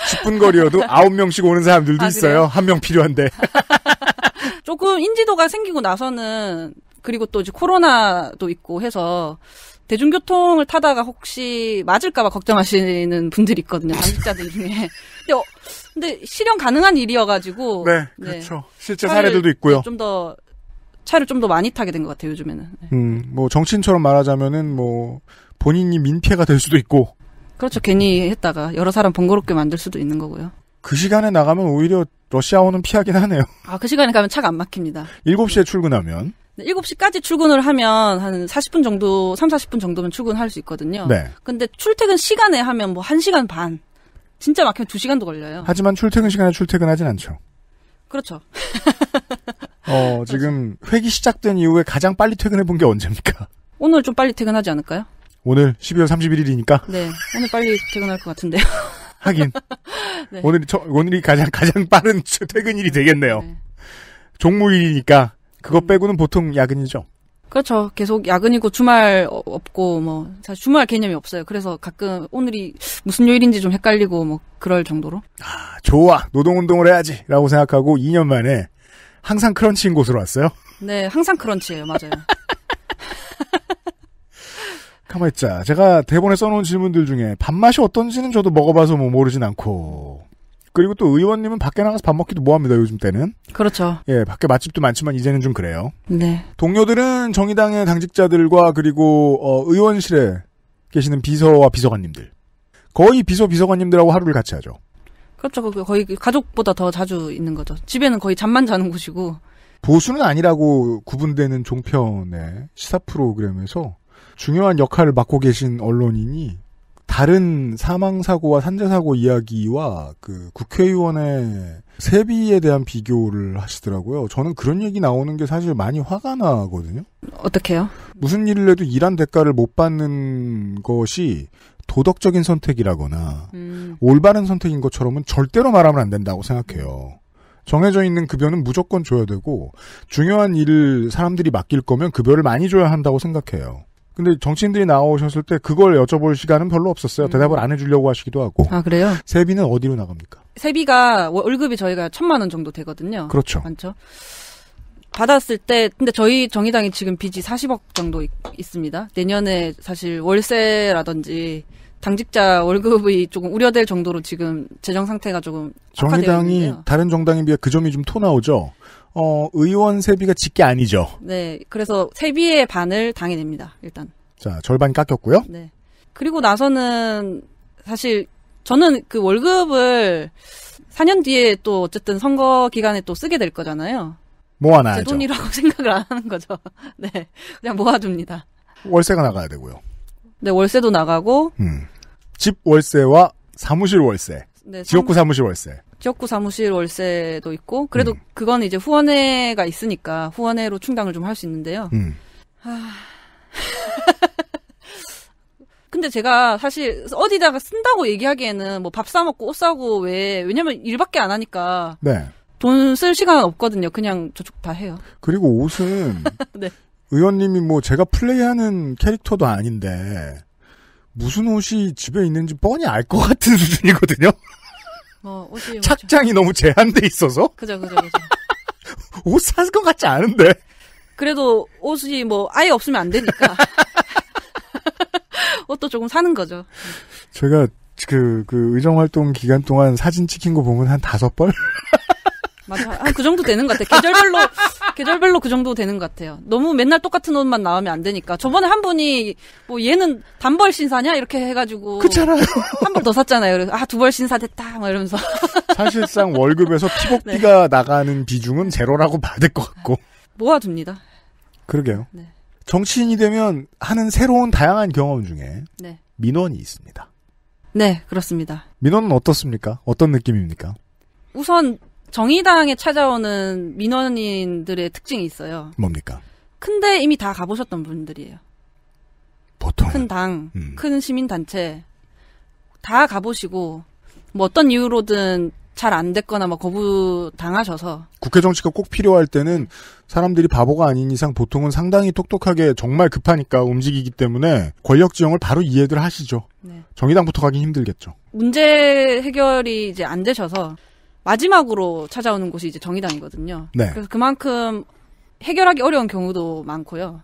10분 거리여도 9명씩 오는 사람들도 아, 있어요. 한 명 필요한데. 조금 인지도가 생기고 나서는 그리고 또 이제 코로나도 있고 해서 대중교통을 타다가 혹시 맞을까봐 걱정하시는 분들이 있거든요. 당직자들 중에. 근데 어, 근데 실현 가능한 일이어가지고. 네, 네. 그렇죠. 네. 실제 사례들도 있고요. 좀 더 차를 좀 더 많이 타게 된 것 같아요 요즘에는. 네. 음, 뭐 정치인처럼 말하자면은 뭐 본인이 민폐가 될 수도 있고. 그렇죠. 괜히 했다가 여러 사람 번거롭게 만들 수도 있는 거고요. 그 시간에 나가면 오히려 러시아어는 피하긴 하네요. 아, 그 시간에 가면 차가 안 막힙니다. 7시에 출근하면? 7시까지 출근을 하면 한 40분 정도, 3, 40분 정도면 출근할 수 있거든요. 네. 근데 출퇴근 시간에 하면 뭐 1시간 반. 진짜 막히면 2시간도 걸려요. 하지만 출퇴근 시간에 출퇴근하진 않죠. 그렇죠. 어, 그렇죠. 지금 그렇죠. 회기 시작된 이후에 가장 빨리 퇴근해 본 게 언제입니까? 오늘 좀 빨리 퇴근하지 않을까요? 오늘 12월 31일이니까. 네, 오늘 빨리 퇴근할 것 같은데요. 하긴 네. 오늘이 저, 오늘이 가장 가장 빠른 퇴근일이 되겠네요. 네. 종무일이니까 그거 음. 빼고는 보통 야근이죠. 그렇죠. 계속 야근이고 주말 없고 뭐 사실 주말 개념이 없어요. 그래서 가끔 오늘이 무슨 요일인지 좀 헷갈리고 뭐 그럴 정도로. 아 좋아 노동 운동을 해야지라고 생각하고 2년 만에 항상 크런치인 곳으로 왔어요. 네, 항상 크런치예요. 맞아요. 가만있자. 제가 대본에 써놓은 질문들 중에 밥맛이 어떤지는 저도 먹어봐서 뭐 모르진 않고 그리고 또 의원님은 밖에 나가서 밥 먹기도 뭐합니다 요즘 때는. 그렇죠. 예, 밖에 맛집도 많지만 이제는 좀 그래요. 네. 동료들은 정의당의 당직자들과 그리고 어, 의원실에 계시는 비서와 비서관님들 거의 비서 비서관님들하고 하루를 같이 하죠. 그렇죠. 그, 그 거의 가족보다 더 자주 있는 거죠. 집에는 거의 잠만 자는 곳이고. 보수는 아니라고 구분되는 종편의 시사 프로그램에서 중요한 역할을 맡고 계신 언론인이 다른 사망 사고와 산재 사고 이야기와 그 국회의원의 세비에 대한 비교를 하시더라고요. 저는 그런 얘기 나오는 게 사실 많이 화가 나거든요. 어떻게요? 무슨 일을 해도 일한 대가를 못 받는 것이 도덕적인 선택이라거나 음. 올바른 선택인 것처럼은 절대로 말하면 안 된다고 생각해요. 정해져 있는 급여는 무조건 줘야 되고 중요한 일을 사람들이 맡길 거면 급여를 많이 줘야 한다고 생각해요. 근데 정치인들이 나오셨을 때 그걸 여쭤볼 시간은 별로 없었어요. 음. 대답을 안 해주려고 하시기도 하고. 아 그래요? 세비는 어디로 나갑니까? 세비가 월급이 저희가 천만 원 정도 되거든요. 그렇죠. 많죠. 받았을 때 근데 저희 정의당이 지금 빚이 40억 정도 있, 습니다 내년에 사실 월세라든지 당직자 월급이 조금 우려될 정도로 지금 재정 상태가 조금 정의당이 다른 정당에 비해 그 점이 좀 토 나오죠. 어, 의원 세비가 직계 아니죠. 네. 그래서 세비의 반을 당해 냅니다. 일단. 자, 절반 깎였고요. 네. 그리고 나서는 사실 저는 그 월급을 4년 뒤에 또 어쨌든 선거 기간에 또 쓰게 될 거잖아요. 모아놔야죠. 제 돈이라고 생각을 안 하는 거죠. 네. 그냥 모아둡니다. 월세가 나가야 되고요. 네, 월세도 나가고. 음. 집 월세와 사무실 월세. 네, 지역구 성... 사무실 월세. 지역구 사무실 월세도 있고 그래도 음. 그건 이제 후원회가 있으니까 후원회로 충당을 좀 할 수 있는데요. 음. 하... 아. 근데 제가 사실 어디다가 쓴다고 얘기하기에는 뭐 밥사 먹고 옷 사고 왜 왜냐면 일밖에 안 하니까 네. 돈쓸 시간은 없거든요. 그냥 저쪽다 해요. 그리고 옷은 네. 의원님이 뭐 제가 플레이하는 캐릭터도 아닌데 무슨 옷이 집에 있는지 뻔히 알 것 같은 수준이거든요. 뭐 옷이 뭐 착장이 너무 제한돼 있어서. 그죠, 그죠, 그죠. 옷산것 같지 않은데. 그래도 옷이 뭐 아예 없으면 안 되니까. 옷도 조금 사는 거죠. 제가 그, 그 의정 활동 기간 동안 사진 찍힌 거 보면 한 다섯 벌? 맞아. 그 정도 되는 것 같아. 계절별로, 계절별로 그 정도 되는 것 같아요. 너무 맨날 똑같은 옷만 나오면 안 되니까. 저번에 한 분이, 뭐, 얘는 단벌 신사냐? 이렇게 해가지고. 그렇잖아요. 한벌더 샀잖아요. 그래서, 아, 두벌 신사 됐다. 막 이러면서. 사실상 월급에서 피복비가 네. 나가는 비중은 제로라고 받을 것 같고. 모아둡니다. 그러게요. 네. 정치인이 되면 하는 새로운 다양한 경험 중에. 네. 민원이 있습니다. 네, 그렇습니다. 민원은 어떻습니까? 어떤 느낌입니까? 우선 정의당에 찾아오는 민원인들의 특징이 있어요. 뭡니까? 큰데 이미 다 가보셨던 분들이에요. 보통 큰 당, 음. 큰 시민단체 다 가보시고 뭐 어떤 이유로든 잘 안 됐거나 막 뭐 거부 당하셔서 국회 정치가 꼭 필요할 때는 사람들이 바보가 아닌 이상 보통은 상당히 똑똑하게 정말 급하니까 움직이기 때문에 권력 지형을 바로 이해들 하시죠. 네. 정의당부터 가긴 힘들겠죠. 문제 해결이 이제 안 되셔서 마지막으로 찾아오는 곳이 이제 정의당이거든요. 네. 그래서 그만큼 해결하기 어려운 경우도 많고요.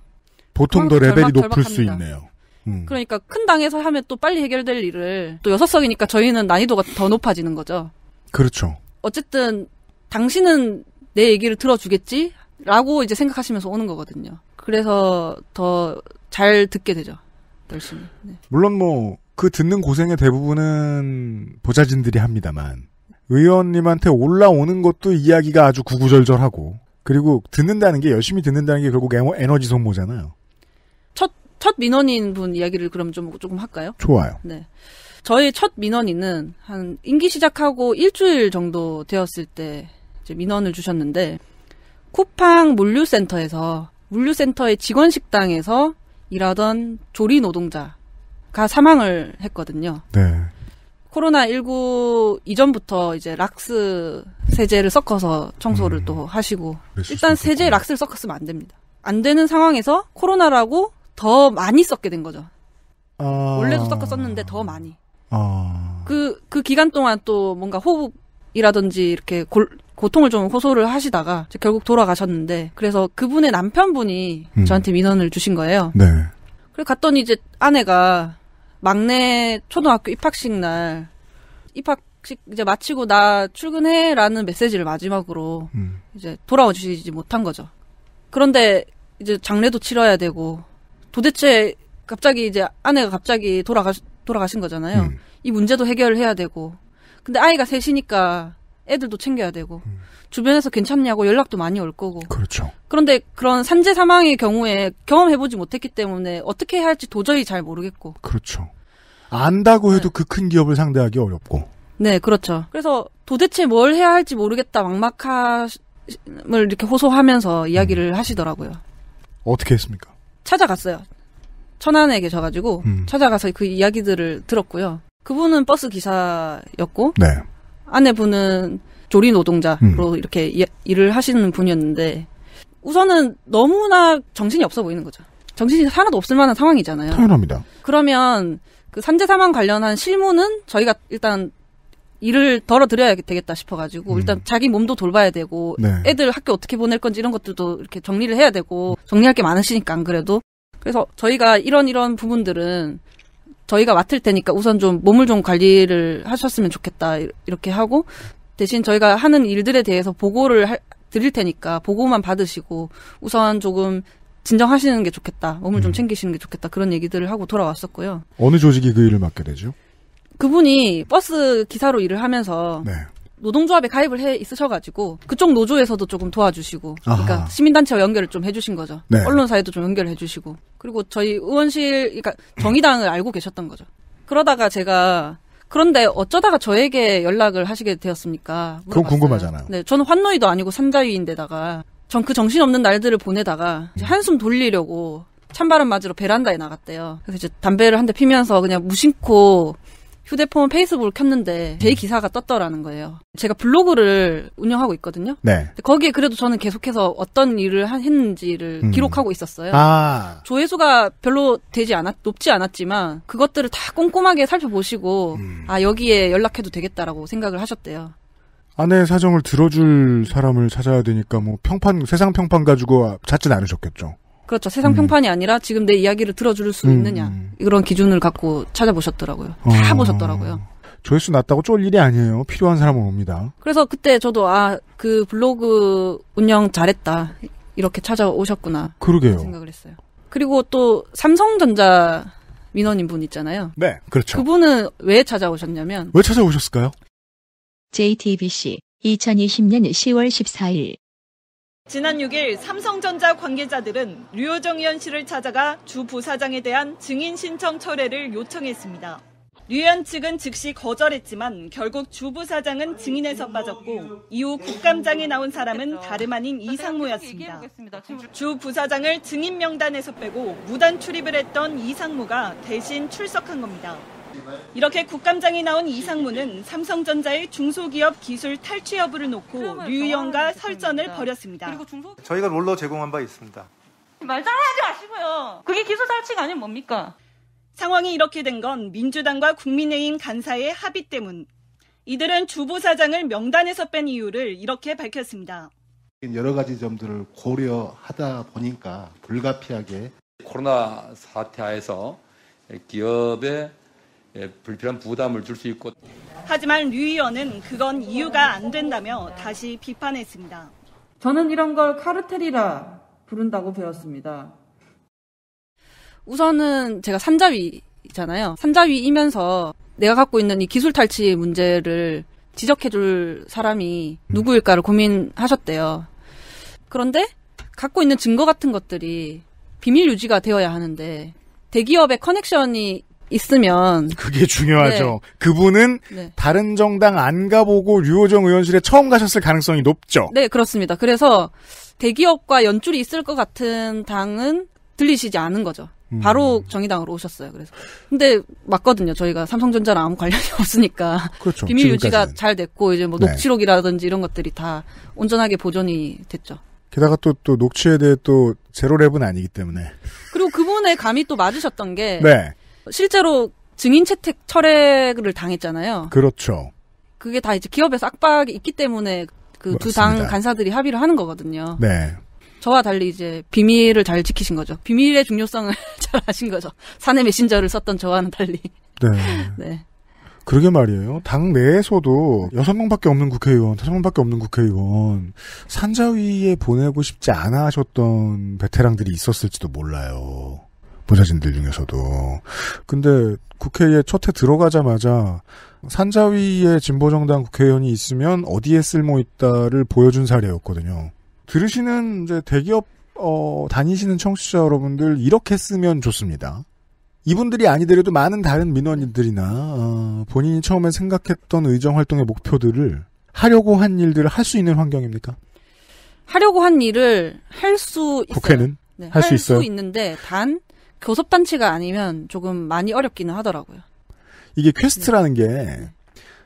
보통 더 레벨이 절박, 높을 수 있네요. 음. 그러니까 큰 당에서 하면 또 빨리 해결될 일을 또 여섯 석이니까 저희는 난이도가 더 높아지는 거죠. 그렇죠. 어쨌든 당신은 내 얘기를 들어주겠지? 라고 이제 생각하시면서 오는 거거든요. 그래서 더 잘 듣게 되죠. 열심히. 네. 물론 뭐, 그 듣는 고생의 대부분은 보좌진들이 합니다만. 의원님한테 올라오는 것도 이야기가 아주 구구절절하고 그리고 듣는다는 게 열심히 듣는다는 게 결국 에너, 지 소모잖아요. 첫, 첫 민원인 분 이야기를 그럼 좀 조금 할까요? 좋아요. 네. 저희 첫 민원인은 한 임기 시작하고 일주일 정도 되었을 때 이제 민원을 주셨는데 쿠팡 물류센터에서 물류센터의 직원 식당에서 일하던 조리 노동자가 사망을 했거든요. 네. 코로나19 이전부터 이제 락스 세제를 섞어서 청소를 음, 또 하시고 일단 세제에 락스를 섞었으면 안 됩니다. 안 되는 상황에서 코로나라고 더 많이 섞게 된 거죠. 아... 원래도 섞었었는데 더 많이. 아... 그, 그 기간 동안 또 뭔가 호흡이라든지 이렇게 골, 고통을 좀 호소를 하시다가 결국 돌아가셨는데 그래서 그분의 남편분이 음. 저한테 민원을 주신 거예요. 네. 그래 갔더니 이제 아내가 막내 초등학교 입학식 날 입학식 이제 마치고 나 출근해라는 메시지를 마지막으로 음. 이제 돌아오시지 못한 거죠. 그런데 이제 장례도 치러야 되고 도대체 갑자기 이제 아내가 갑자기 돌아가 돌아가신 거잖아요. 음. 이 문제도 해결해야 되고 근데 아이가 셋이니까 애들도 챙겨야 되고 음. 주변에서 괜찮냐고 연락도 많이 올 거고 그렇죠. 그런데 그런 산재 사망의 경우에 경험해보지 못했기 때문에 어떻게 해야 할지 도저히 잘 모르겠고 그렇죠. 안다고 해도 네. 그큰 기업을 상대하기 어렵고 네 그렇죠. 그래서 도대체 뭘 해야 할지 모르겠다 막막함을 이렇게 호소하면서 이야기를 음. 하시더라고요. 어떻게 했습니까? 찾아갔어요. 천안에 계셔가지고 음. 찾아가서 그 이야기들을 들었고요. 그분은 버스 기사였고 네. 아내분은 조리 노동자로 음. 이렇게 예, 일을 하시는 분이었는데 우선은 너무나 정신이 없어 보이는 거죠. 정신이 하나도 없을 만한 상황이잖아요. 당연합니다. 그러면 그 산재 사망 관련한 실무는 저희가 일단 일을 덜어드려야 되겠다 싶어가지고 음. 일단 자기 몸도 돌봐야 되고 네. 애들 학교 어떻게 보낼 건지 이런 것들도 이렇게 정리를 해야 되고 정리할 게 많으시니까 안 그래도 그래서 저희가 이런 이런 부분들은 저희가 맡을 테니까 우선 좀 몸을 좀 관리를 하셨으면 좋겠다 이렇게 하고 대신 저희가 하는 일들에 대해서 보고를 하, 드릴 테니까 보고만 받으시고 우선 조금 진정하시는 게 좋겠다 몸을 음. 좀 챙기시는 게 좋겠다 그런 얘기들을 하고 돌아왔었고요. 어느 조직이 그 일을 맡게 되죠? 그분이 버스 기사로 일을 하면서 네. 노동조합에 가입을 해 있으셔가지고 그쪽 노조에서도 조금 도와주시고 그러니까 아하. 그러니까 시민단체와 연결을 좀 해주신 거죠. 네. 언론사에도 좀연결 해주시고 그리고 저희 의원실 그러니까 정의당을 알고 계셨던 거죠. 그러다가 제가 그런데 어쩌다가 저에게 연락을 하시게 되었습니까? 물어봤어요. 그건 궁금하잖아요. 네, 저는 환노이도 아니고 삼자위인데다가 전 그 정신없는 날들을 보내다가 음. 한숨 돌리려고 찬바람 맞으러 베란다에 나갔대요. 그래서 이제 담배를 한 대 피면서 그냥 무심코 휴대폰 페이스북을 켰는데 제 음. 기사가 떴더라는 거예요. 제가 블로그를 운영하고 있거든요. 네. 거기에 그래도 저는 계속해서 어떤 일을 했는지를 음. 기록하고 있었어요. 아. 조회수가 별로 되지 않았 높지 않았지만 그것들을 다 꼼꼼하게 살펴보시고 음. 아 여기에 연락해도 되겠다라고 생각을 하셨대요. 아내의 사정을 들어줄 사람을 찾아야 되니까 뭐 평판 세상 평판 가지고 아, 찾진 않으셨겠죠. 그렇죠. 세상 평판이 아니라 지금 내 이야기를 들어줄 수 음. 있느냐 이런 기준을 갖고 찾아보셨더라고요. 다 어. 보셨더라고요. 조회수 낮다고 쫄 일이 아니에요. 필요한 사람은 옵니다. 그래서 그때 저도 아 그 블로그 운영 잘했다 이렇게 찾아오셨구나. 그러게요. 생각을 했어요. 그리고 또 삼성전자 민원인 분 있잖아요. 네, 그렇죠. 그분은 왜 찾아오셨냐면 왜 찾아오셨을까요? JTBC 2020년 10월 14일 지난 6일 삼성전자 관계자들은 류호정 의원 씨를 찾아가 주 부사장에 대한 증인 신청 철회를 요청했습니다. 류 의원 측은 즉시 거절했지만 결국 주 부사장은 증인에서 빠졌고 이후 국감장에 나온 사람은 다름 아닌 이상무였습니다. 주 부사장을 증인 명단에서 빼고 무단 출입을 했던 이상무가 대신 출석한 겁니다. 이렇게 국감장이 나온 이상문은 삼성전자의 중소기업 기술 탈취 여부를 놓고 류영과 설전을 벌였습니다. 그리고 중소... 저희가 롤러 제공한 바 있습니다. 말 따라하지 마시고요. 그게 기술 탈취가 아니면 뭡니까? 상황이 이렇게 된 건 민주당과 국민의힘 간사의 합의 때문. 이들은 주보 사장을 명단에서 뺀 이유를 이렇게 밝혔습니다. 여러 가지 점들을 고려하다 보니까 불가피하게 코로나 사태 하에서 기업의 예, 불필요한 부담을 줄 수 있고. 하지만 류 의원은 그건 이유가 안 된다며 다시 비판했습니다. 저는 이런 걸 카르텔이라 부른다고 배웠습니다. 우선은 제가 산자위잖아요. 산자위이면서 내가 갖고 있는 이 기술 탈취 문제를 지적해줄 사람이 누구일까를 고민하셨대요. 그런데 갖고 있는 증거 같은 것들이 비밀 유지가 되어야 하는데 대기업의 커넥션이 있으면 그게 중요하죠. 네. 그분은 네. 다른 정당 안 가보고 류호정 의원실에 처음 가셨을 가능성이 높죠. 네, 그렇습니다. 그래서 대기업과 연줄이 있을 것 같은 당은 들리시지 않은 거죠. 음. 바로 음. 정의당으로 오셨어요. 그래서 근데 맞거든요. 저희가 삼성전자랑 아무 관련이 없으니까 그렇죠. 비밀 유지가 지금까지는. 잘 됐고 이제 뭐 네. 녹취록이라든지 이런 것들이 다 온전하게 보존이 됐죠. 게다가 또, 또 녹취에 대해 또 제로랩은 아니기 때문에. 그리고 그분의 감이 또 맞으셨던 게. 네. 실제로 증인 채택 철회를 당했잖아요. 그렇죠. 그게 다 이제 기업에서 압박이 있기 때문에 그 두 당 간사들이 합의를 하는 거거든요. 네. 저와 달리 이제 비밀을 잘 지키신 거죠. 비밀의 중요성을 잘 아신 거죠. 사내 메신저를 썼던 저와는 달리. 네. 네. 그러게 말이에요. 당 내에서도 여섯 명밖에 없는 국회의원, 다섯 명밖에 없는 국회의원 산자위에 보내고 싶지 않아 하셨던 베테랑들이 있었을지도 몰라요. 보좌진들 중에서도. 근데 국회에 첫해 들어가자마자 산자위의 진보정당 국회의원이 있으면 어디에 쓸모 있다를 보여준 사례였거든요. 들으시는 이제 대기업 어, 다니시는 청취자 여러분들 이렇게 쓰면 좋습니다. 이분들이 아니더라도 많은 다른 민원인들이나 어, 본인이 처음에 생각했던 의정 활동의 목표들을 하려고 한 일들을 할 수 있는 환경입니까? 하려고 한 일을 할 수 있어요. 국회는 네, 할수 할 있어요. 있는데 단 교섭단체가 아니면 조금 많이 어렵기는 하더라고요. 이게 퀘스트라는 게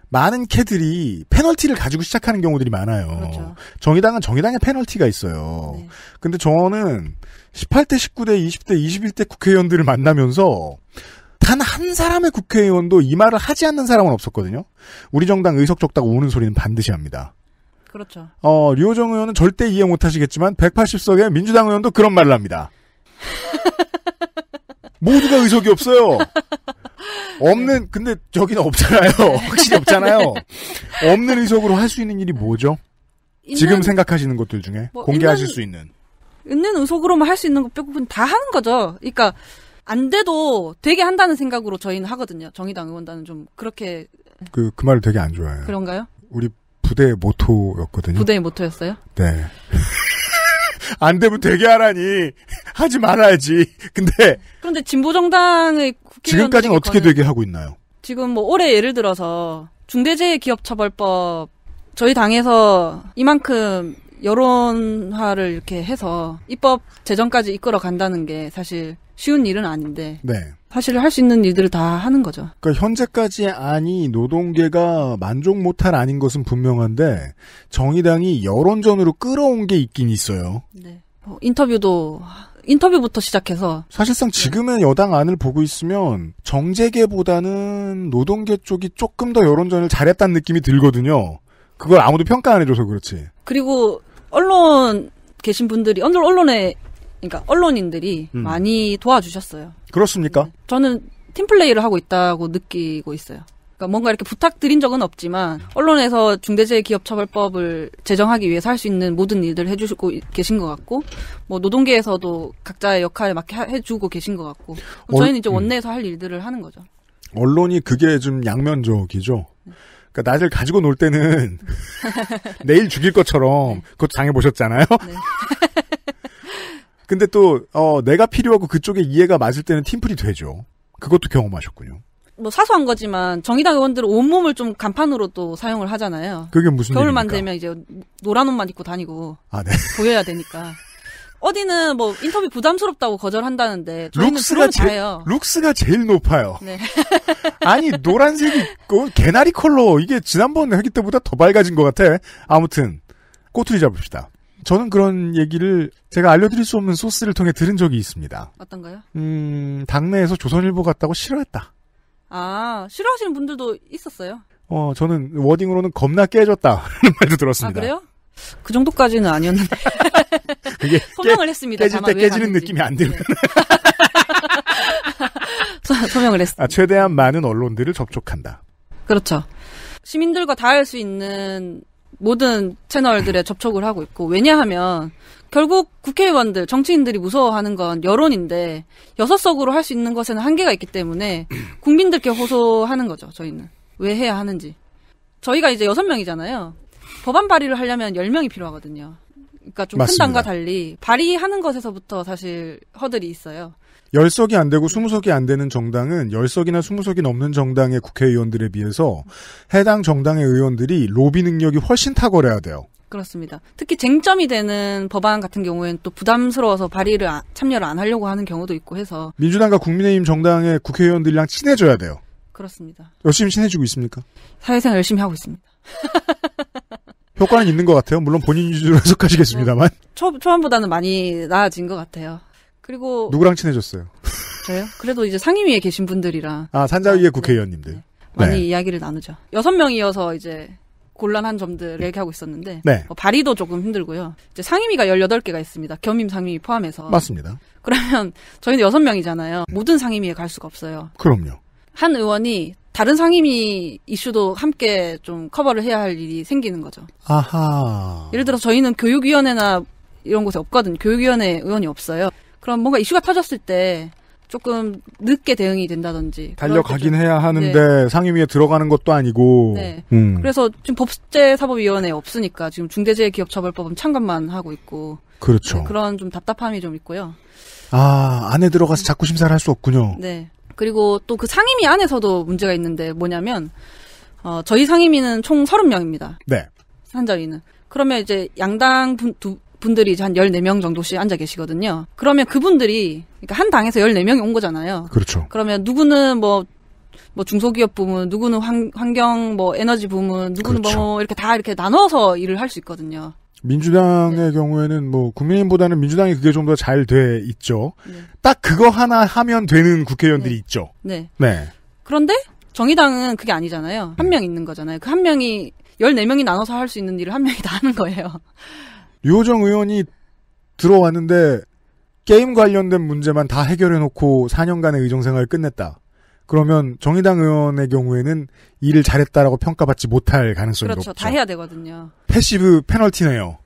많은 캐들이 페널티를 가지고 시작하는 경우들이 많아요. 그렇죠. 정의당은 정의당의 페널티가 있어요. 네. 근데 저는 18대, 19대, 20대, 21대 국회의원들을 만나면서 단 한 사람의 국회의원도 이 말을 하지 않는 사람은 없었거든요. 우리 정당 의석 적다고 우는 소리는 반드시 합니다. 그렇죠. 어, 류호정 의원은 절대 이해 못 하시겠지만 180석의 민주당 의원도 그런 말을 합니다. 모두가 의석이 없어요. 없는 근데 저기는 없잖아요. 확실히 없잖아요. 없는 의석으로 할 수 있는 일이 뭐죠? 있는, 지금 생각하시는 것들 중에 뭐 공개하실 있는, 수 있는 있는 의석으로만 할 수 있는 것 빼고는 다 하는 거죠. 그러니까 안 돼도 되게 한다는 생각으로 저희는 하거든요. 정의당 의원단은 좀 그렇게 그그 그 말을 되게 안 좋아해요. 그런가요? 우리 부대의 모토였거든요. 부대의 모토였어요? 네. 안 되면 되게 하라니 하지 말아야지. 근데 그런데 진보 정당의 지금까지는 어떻게 되게 하고 있나요? 지금 뭐 올해 예를 들어서 중대재해기업처벌법 저희 당에서 이만큼 여론화를 이렇게 해서 입법 제정까지 이끌어 간다는 게 사실 쉬운 일은 아닌데 네. 사실 할 수 있는 일들을 다 하는 거죠. 그러니까 현재까지의 안이 노동계가 만족 못할 아닌 것은 분명한데 정의당이 여론전으로 끌어온 게 있긴 있어요. 네. 뭐 인터뷰도 인터뷰부터 시작해서 사실상 네. 지금의 여당 안을 보고 있으면 정재계보다는 노동계 쪽이 조금 더 여론전을 잘했다는 느낌이 들거든요. 그걸 아무도 평가 안 해줘서 그렇지. 그리고 언론 계신 분들이 언론 언론에 그러니까 언론인들이 음. 많이 도와주셨어요. 그렇습니까? 네. 저는 팀플레이를 하고 있다고 느끼고 있어요. 그러니까 뭔가 이렇게 부탁드린 적은 없지만 언론에서 중대재해기업처벌법을 제정하기 위해서 할 수 있는 모든 일을 들 해주시고 계신 것 같고 뭐 노동계에서도 각자의 역할에 맞게 해주고 계신 것 같고 저희는 어, 이제 음. 원내에서 음. 할 일들을 하는 거죠. 언론이 그게 좀 양면적이죠. 네. 그러니까 낮을 가지고 놀 때는 내일 죽일 것처럼 네. 그것 당해 보셨잖아요. 네. 근데 또 어, 내가 필요하고 그쪽에 이해가 맞을 때는 팀플이 되죠. 그것도 경험하셨군요. 뭐 사소한 거지만 정의당 의원들은 온몸을 좀 간판으로 또 사용을 하잖아요. 그게 무슨 겨울만 되면 이제 노란 옷만 입고 다니고 아, 네. 보여야 되니까. 어디는 뭐 인터뷰 부담스럽다고 거절한다는데 룩스가 제일 룩스가 제일 높아요. 네. 아니 노란색이 고 개나리 컬러 이게 지난번 했기 때보다 더 밝아진 것 같아. 아무튼 꼬투리 잡읍시다. 저는 그런 얘기를 제가 알려드릴 수 없는 소스를 통해 들은 적이 있습니다. 어떤가요? 음 당내에서 조선일보 같다고 싫어했다. 아 싫어하시는 분들도 있었어요. 어 저는 워딩으로는 겁나 깨졌다는 말도 들었습니다. 아, 그래요? 그 정도까지는 아니었는데. 이게 소명을 했습니다. 깨질 때 깨지는 느낌이 안 들면. 네. 소명을 했습니다. 아, 최대한 많은 언론들을 접촉한다. 그렇죠. 시민들과 닿을 수 있는 모든 채널들에 접촉을 하고 있고 왜냐하면 결국 국회의원들 정치인들이 무서워하는 건 여론인데 여섯석으로 할 수 있는 것에는 한계가 있기 때문에 국민들께 호소하는 거죠 저희는 왜 해야 하는지 저희가 이제 여섯 명이잖아요 법안 발의를 하려면 10명이 필요하거든요. 그러니까 좀 큰 당과 달리 발의하는 것에서부터 사실 허들이 있어요. 10석이 안 되고 20석이 안 되는 정당은 10석이나 20석이 넘는 정당의 국회의원들에 비해서 해당 정당의 의원들이 로비 능력이 훨씬 탁월해야 돼요. 그렇습니다. 특히 쟁점이 되는 법안 같은 경우에는 또 부담스러워서 발의를 참여를 안 하려고 하는 경우도 있고 해서 민주당과 국민의힘 정당의 국회의원들이랑 친해져야 돼요. 그렇습니다. 열심히 친해지고 있습니까? 사회생활 열심히 하고 있습니다. 효과는 있는 것 같아요. 물론 본인 위주로 해석하시겠습니다만. 네. 초, 초반보다는 많이 나아진 것 같아요. 그리고. 누구랑 친해졌어요? 저요? 그래도 이제 상임위에 계신 분들이랑. 아, 산자위의 네, 국회의원님들. 네. 많이 네. 이야기를 나누죠. 여섯 명이어서 이제 곤란한 점들을 얘기하고 있었는데. 네. 어, 발의도 조금 힘들고요. 이제 상임위가 1 8 개가 있습니다. 겸임 상임위 포함해서. 맞습니다. 그러면 저희는 여섯 명이잖아요. 모든 상임위에 갈 수가 없어요. 그럼요. 한 의원이 다른 상임위 이슈도 함께 좀 커버를 해야 할 일이 생기는 거죠. 아하. 예를 들어 저희는 교육위원회나 이런 곳에 없거든. 교육위원회 의원이 없어요. 그럼 뭔가 이슈가 터졌을 때 조금 늦게 대응이 된다든지 달려가긴 해야 하는데 네. 상임위에 들어가는 것도 아니고 네. 음. 그래서 지금 법제사법위원회 없으니까 지금 중대재해기업처벌법은 참관만 하고 있고 그렇죠 네, 그런 좀 답답함이 좀 있고요 아 안에 들어가서 자꾸 심사를 할 수 없군요 네 그리고 또 그 상임위 안에서도 문제가 있는데 뭐냐면 어, 저희 상임위는 총 30명입니다. 네. 한 자리는. 그러면 이제 양당 분, 두, 분들이 한 14명 정도씩 앉아 계시거든요. 그러면 그분들이, 그러니까 한 당에서 14명이 온 거잖아요. 그렇죠. 그러면 누구는 뭐뭐 중소기업 부문, 누구는 환, 환경, 뭐 에너지 부문, 누구는 뭐 그렇죠. 뭐 이렇게 다 이렇게 나눠서 일을 할 수 있거든요. 민주당의 네. 경우에는 뭐 국민의힘보다는 민주당이 그게 좀 더 잘 돼 있죠. 네. 딱 그거 하나 하면 되는 국회의원들이 네. 있죠. 네. 네. 그런데 정의당은 그게 아니잖아요. 한 명 있는 거잖아요. 그 한 명이 14명이 나눠서 할 수 있는 일을 한 명이 다 하는 거예요. 유호정 의원이 들어왔는데 게임 관련된 문제만 다 해결해 놓고 4년간의 의정생활을 끝냈다. 그러면 정의당 의원의 경우에는 일을 잘했다라고 평가받지 못할 가능성이 그렇죠. 높죠. 그렇죠. 다 해야 되거든요. 패시브 페널티네요.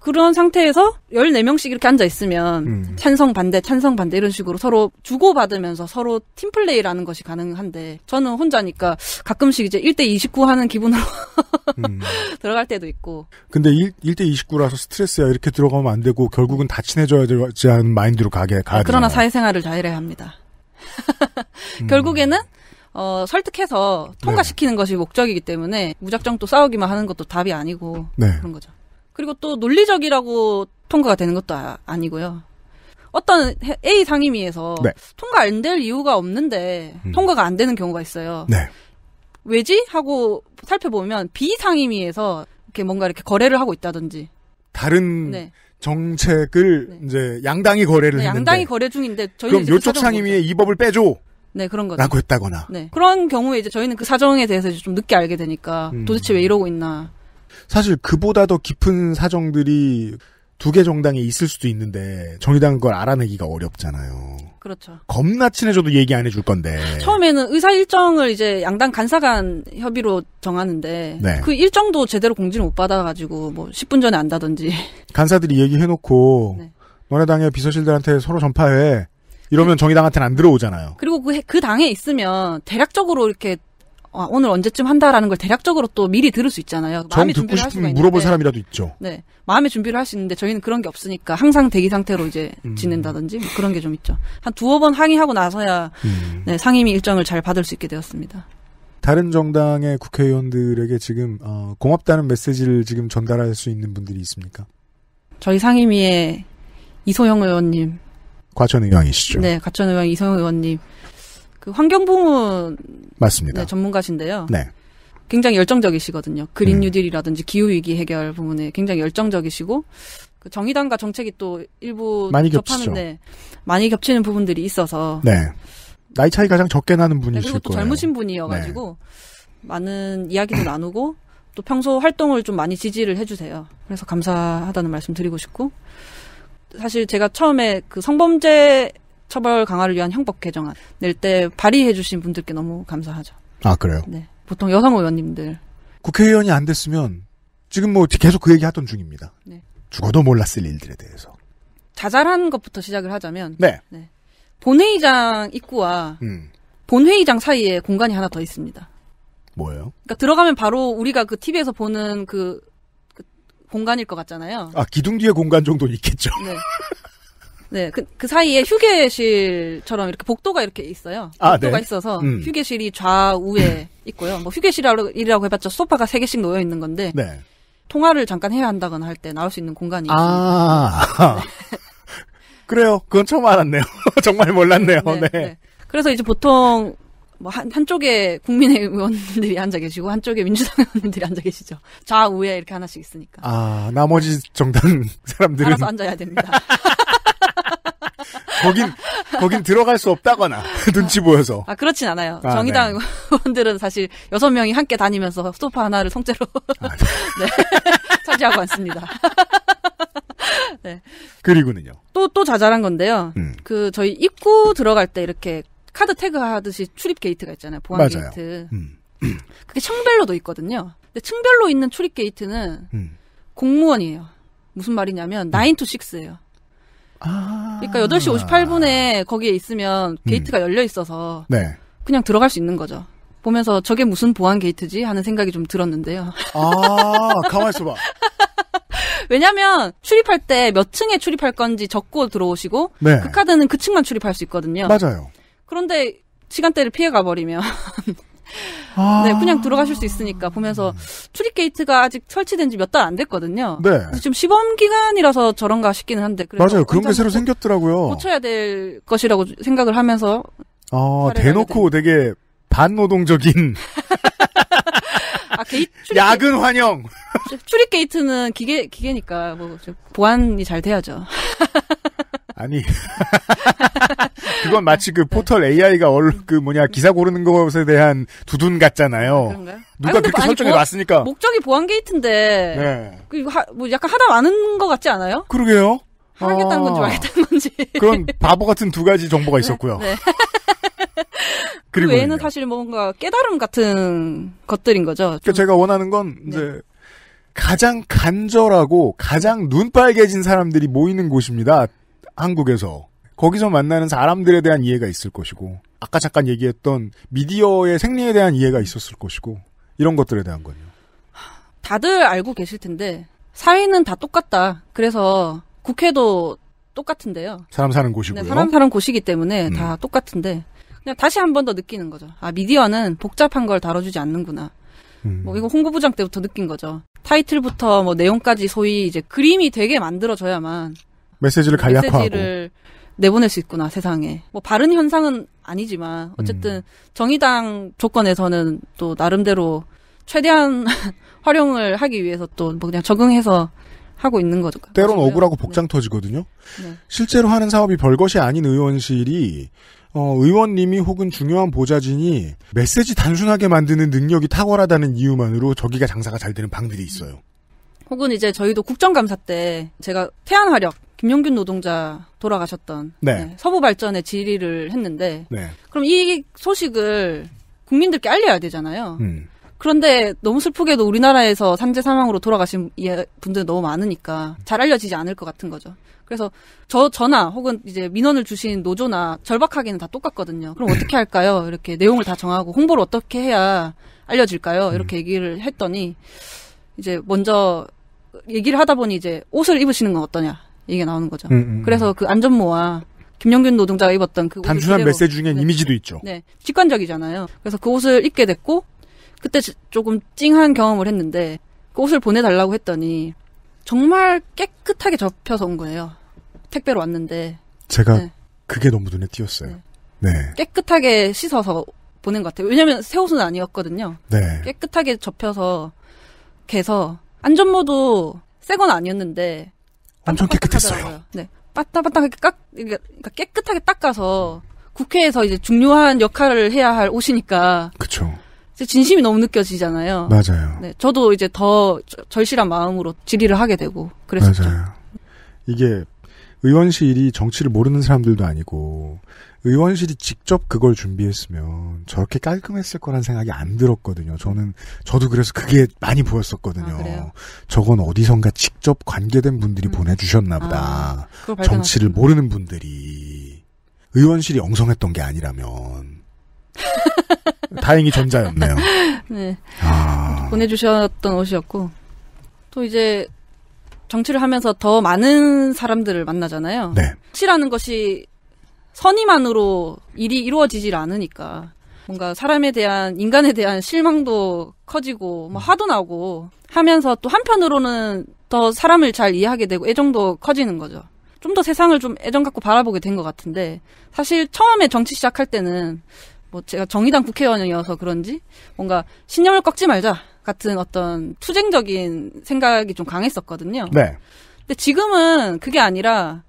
그런 상태에서 14명씩 이렇게 앉아 있으면 음. 찬성 반대, 찬성 반대 이런 식으로 서로 주고받으면서 서로 팀플레이라는 것이 가능한데 저는 혼자니까 가끔씩 이제 1대 29 하는 기분으로 음. 들어갈 때도 있고. 근데 1, 1대 29라서 스트레스야 이렇게 들어가면 안 되고 결국은 다 친해져야 되지 않은 마인드로 가게 가야 돼. 아, 그러나 되잖아요. 사회생활을 다 해야 합니다. 음. 결국에는 어, 설득해서 통과시키는 네. 것이 목적이기 때문에 무작정 또 싸우기만 하는 것도 답이 아니고 네. 그런 거죠. 그리고 또 논리적이라고 통과가 되는 것도 아, 니고요 어떤 A 상임위에서 네. 통과 안 될 이유가 없는데 음. 통과가 안 되는 경우가 있어요. 네. 왜지? 하고 살펴보면 B 상임위에서 이렇게 뭔가 이렇게 거래를 하고 있다든지 다른 네. 정책을 네. 이제 양당이 거래를 네, 했는데 양당이 거래 중인데 그럼 그 요쪽 상임위에 이 법을 빼줘. 네 그런 거 라고 했다거나. 네 그런 경우에 이제 저희는 그 사정에 대해서 좀 늦게 알게 되니까 음. 도대체 왜 이러고 있나. 사실 그보다 더 깊은 사정들이 두개 정당이 있을 수도 있는데 정의당은 그걸 알아내기가 어렵잖아요. 그렇죠. 겁나 친해져도 얘기 안 해줄 건데. 처음에는 의사 일정을 이제 양당 간사간 협의로 정하는데 네. 그 일정도 제대로 공지를 못 받아가지고 뭐 10분 전에 안다든지. 간사들이 얘기해놓고 네. 너네 당의 비서실들한테 서로 전파해. 이러면 정의당한테는 안 들어오잖아요. 그리고 그, 그 당에 있으면 대략적으로 이렇게 아, 오늘 언제쯤 한다라는 걸 대략적으로 또 미리 들을 수 있잖아요. 마음이 듣고 싶으면 물어볼 사람이라도 있죠. 네, 마음의 준비를 할 수 있는데 저희는 그런 게 없으니까 항상 대기 상태로 이제 음. 지낸다든지 뭐 그런 게 좀 있죠. 한 두어 번 항의하고 나서야 음. 네, 상임위 일정을 잘 받을 수 있게 되었습니다. 다른 정당의 국회의원들에게 지금 어, 고맙다는 메시지를 지금 전달할 수 있는 분들이 있습니까? 저희 상임위에 이소영 의원님, 과천 의왕이시죠. 네, 과천 의왕 이소영 의원님, 그 환경부문 맞습니다. 네, 전문가신데요. 네. 굉장히 열정적이시거든요. 그린 음. 뉴딜이라든지 음. 기후 위기 해결 부분에 굉장히 열정적이시고 그 정의당과 정책이 또 일부 많이 접하는데 많이 겹치는 부분들이 있어서 네. 나이 차이 가장 적게 나는 분이실 네, 그리고 또 거예요. 젊으신 네. 분이어가지고 네. 많은 이야기도 나누고 또 평소 활동을 좀 많이 지지를 해주세요. 그래서 감사하다는 말씀 드리고 싶고 사실 제가 처음에 그 성범죄 처벌 강화를 위한 형법 개정안 낼 때 발의해 주신 분들께 너무 감사하죠. 아 그래요? 네. 보통 여성 의원님들 국회의원이 안 됐으면 지금 뭐 계속 그 얘기 하던 중입니다. 네. 죽어도 몰랐을 일들에 대해서. 자잘한 것부터 시작을 하자면 네. 네. 본회의장 입구와 음. 본회의장 사이에 공간이 하나 더 있습니다. 뭐예요? 그러니까 들어가면 바로 우리가 그 TV에서 보는 그, 그 공간일 것 같잖아요. 아 기둥 뒤에 공간 정도는 있겠죠. 네. 네, 그, 그 사이에 휴게실처럼 이렇게 복도가 이렇게 있어요. 아, 네. 복도가 네. 있어서 음. 휴게실이 좌우에 있고요. 뭐 휴게실이라고 해봤자 소파가 세 개씩 놓여 있는 건데 네. 통화를 잠깐 해야 한다거나 할 때 나올 수 있는 공간이 아, 그래요. 그건 처음 알았네요. 정말 몰랐네요. 네, 네, 네. 그래서 이제 보통 뭐 한, 한쪽에 국민의 의원들이 앉아 계시고 한쪽에 민주당 의원들이 앉아 계시죠. 좌우에 이렇게 하나씩 있으니까. 아 나머지 정당 사람들은 알아서 앉아야 됩니다. 거긴 거긴 들어갈 수 없다거나 눈치 보여서. 아 그렇진 않아요. 아, 정의당 네. 의원들은 사실 여섯 명이 함께 다니면서 소파 하나를 성째로 아, 네. 네. 차지하고 왔습니다 네. 그리고는요. 또또 또 자잘한 건데요. 음. 그 저희 입구 들어갈 때 이렇게 카드 태그 하듯이 출입 게이트가 있잖아요. 보안 맞아요. 게이트. 음. 그게 층별로도 있거든요. 근데 층별로 있는 출입 게이트는 음. 공무원이에요. 무슨 말이냐면 9 to 6예요. 그러니까 8시 58분에 거기에 있으면 음. 게이트가 음. 열려 있어서 네. 그냥 들어갈 수 있는 거죠. 보면서 저게 무슨 보안 게이트지 하는 생각이 좀 들었는데요. 아, 가만 있어 봐. 왜냐면 하 출입할 때 몇 층에 출입할 건지 적고 들어오시고 네. 그 카드는 그 층만 출입할 수 있거든요. 맞아요. 그런데 시간대를 피해 가 버리면 아. 네, 그냥 들어가실 수 있으니까 보면서 출입 게이트가 아직 설치된 지 몇 달 안 됐거든요. 네. 지금 시범 기간이라서 저런가 싶기는 한데. 맞아요. 그런 게 새로 생겼더라고요. 고쳐야 될 것이라고 생각을 하면서. 아, 대놓고 되게 반노동적인. 아, 게이트, 야 게이트. 환영. 출입 게이트는 기계 기계니까 뭐 보안이 잘 돼야죠. 아니 그건 마치 그 포털 AI가 얼른 그 뭐냐 기사 고르는 것에 대한 두둔 같잖아요. 아, 그런가요? 누가 아니, 그렇게 설정해 놨으니까 목적이 보안 게이트인데 네. 그 이거 하, 뭐 약간 하다 많은 것 같지 않아요? 그러게요. 하겠다는 아, 건지 말겠다는 건지 그건 바보 같은 두 가지 정보가 있었고요. 네. 그리고 그 외에는 사실 뭔가 깨달음 같은 것들인 거죠. 그러니까 제가 원하는 건 네. 이제 네. 가장 간절하고 가장 눈 빨개진 사람들이 모이는 곳입니다. 한국에서 거기서 만나는 사람들에 대한 이해가 있을 것이고 아까 잠깐 얘기했던 미디어의 생리에 대한 이해가 있었을 것이고 이런 것들에 대한 거예요. 다들 알고 계실 텐데 사회는 다 똑같다. 그래서 국회도 똑같은데요. 사람 사는 네, 곳이고요. 네, 사람 사는 곳이기 때문에 음. 다 똑같은데 그냥 다시 한 번 더 느끼는 거죠. 아 미디어는 복잡한 걸 다뤄주지 않는구나. 음. 뭐 이거 홍보부장 때부터 느낀 거죠. 타이틀부터 뭐 내용까지 소위 이제 그림이 되게 만들어져야만 메시지를 간략화하고 메시지를 내보낼 수 있구나 세상에 뭐 바른 현상은 아니지만 어쨌든 음. 정의당 조건에서는 또 나름대로 최대한 활용을 하기 위해서 또 뭐 그냥 적응해서 하고 있는 거죠. 때론 억울하고 네. 복장 네. 터지거든요. 네. 실제로 하는 사업이 별것이 아닌 의원실이 어, 의원님이 혹은 중요한 보좌진이 메시지 단순하게 만드는 능력이 탁월하다는 이유만으로 저기가 장사가 잘 되는 방들이 있어요. 혹은 이제 저희도 국정감사 때 제가 태안화력 김용균 노동자 돌아가셨던 네. 네, 서부 발전의 질의를 했는데 네. 그럼 이 소식을 국민들께 알려야 되잖아요. 음. 그런데 너무 슬프게도 우리나라에서 산재 사망으로 돌아가신 분들 너무 많으니까 잘 알려지지 않을 것 같은 거죠. 그래서 저 전화 혹은 이제 민원을 주신 노조나 절박하기는 다 똑같거든요. 그럼 어떻게 할까요? 이렇게 내용을 다 정하고 홍보를 어떻게 해야 알려질까요? 음. 이렇게 음. 얘기를 했더니 이제 먼저 얘기를 하다 보니 이제 옷을 입으시는 건 어떠냐 이게 나오는 거죠. 음, 음, 음, 그래서 그 안전모와 김영균 노동자가 입었던 그 단순한 메시지 중에 네. 이미지도 있죠. 네, 직관적이잖아요. 그래서 그 옷을 입게 됐고 그때 조금 찡한 경험을 했는데 그 옷을 보내달라고 했더니 정말 깨끗하게 접혀서 온 거예요. 택배로 왔는데 제가 네. 그게 너무 눈에 띄었어요. 네. 네. 깨끗하게 씻어서 보낸 것 같아요. 왜냐면 하새 옷은 아니었거든요. 네. 깨끗하게 접혀서 개서 안전모도 새 건 아니었는데 엄청 깨끗했어요. 네, 빠따빠따하게 깎, 그러니까 깨끗하게 닦아서 국회에서 이제 중요한 역할을 해야 할 옷이니까. 그렇 진심이 너무 느껴지잖아요. 맞아요. 네, 저도 이제 더 절실한 마음으로 질의를 하게 되고 그랬었 맞아요. 이게 의원실이 정치를 모르는 사람들도 아니고 의원실이 직접 그걸 준비했으면 저렇게 깔끔했을 거란 생각이 안 들었거든요. 저는 저도 그래서 그게 많이 보였었거든요. 아, 저건 어디선가 직접 관계된 분들이 음. 보내주셨나 아, 보다. 아, 정치를 모르는 분들이 의원실이 엉성했던 게 아니라면 다행히 전자였네요. 네. 아. 보내주셨던 옷이었고 또 이제 정치를 하면서 더 많은 사람들을 만나잖아요. 네. 정치라는 것이 선의만으로 일이 이루어지질 않으니까 뭔가 사람에 대한 인간에 대한 실망도 커지고 뭐 화도 나고 하면서 또 한편으로는 더 사람을 잘 이해하게 되고 애정도 커지는 거죠. 좀 더 세상을 좀 애정 갖고 바라보게 된 것 같은데 사실 처음에 정치 시작할 때는 뭐 제가 정의당 국회의원이어서 그런지 뭔가 신념을 꺾지 말자 같은 어떤 투쟁적인 생각이 좀 강했었거든요. 네. 근데 지금은 그게 아니라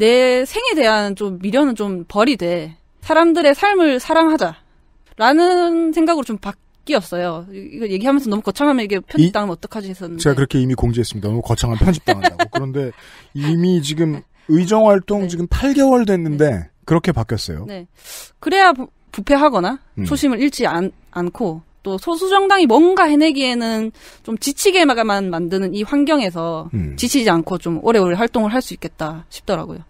내 생에 대한 좀 미련은 좀 버리 되 사람들의 삶을 사랑하자. 라는 생각으로 좀 바뀌었어요. 이거 얘기하면서 너무 거창하면 이게 편집당하면 어떡하지 했었는데. 제가 그렇게 이미 공지했습니다. 너무 거창한 편집당한다고. 그런데 이미 지금 의정활동 네. 지금 8개월 됐는데 네. 그렇게 바뀌었어요. 네. 그래야 부, 부패하거나 음. 초심을 잃지 않, 않고 또 소수정당이 뭔가 해내기에는 좀 지치게만 만드는 이 환경에서 음. 지치지 않고 좀 오래오래 활동을 할 수 있겠다 싶더라고요.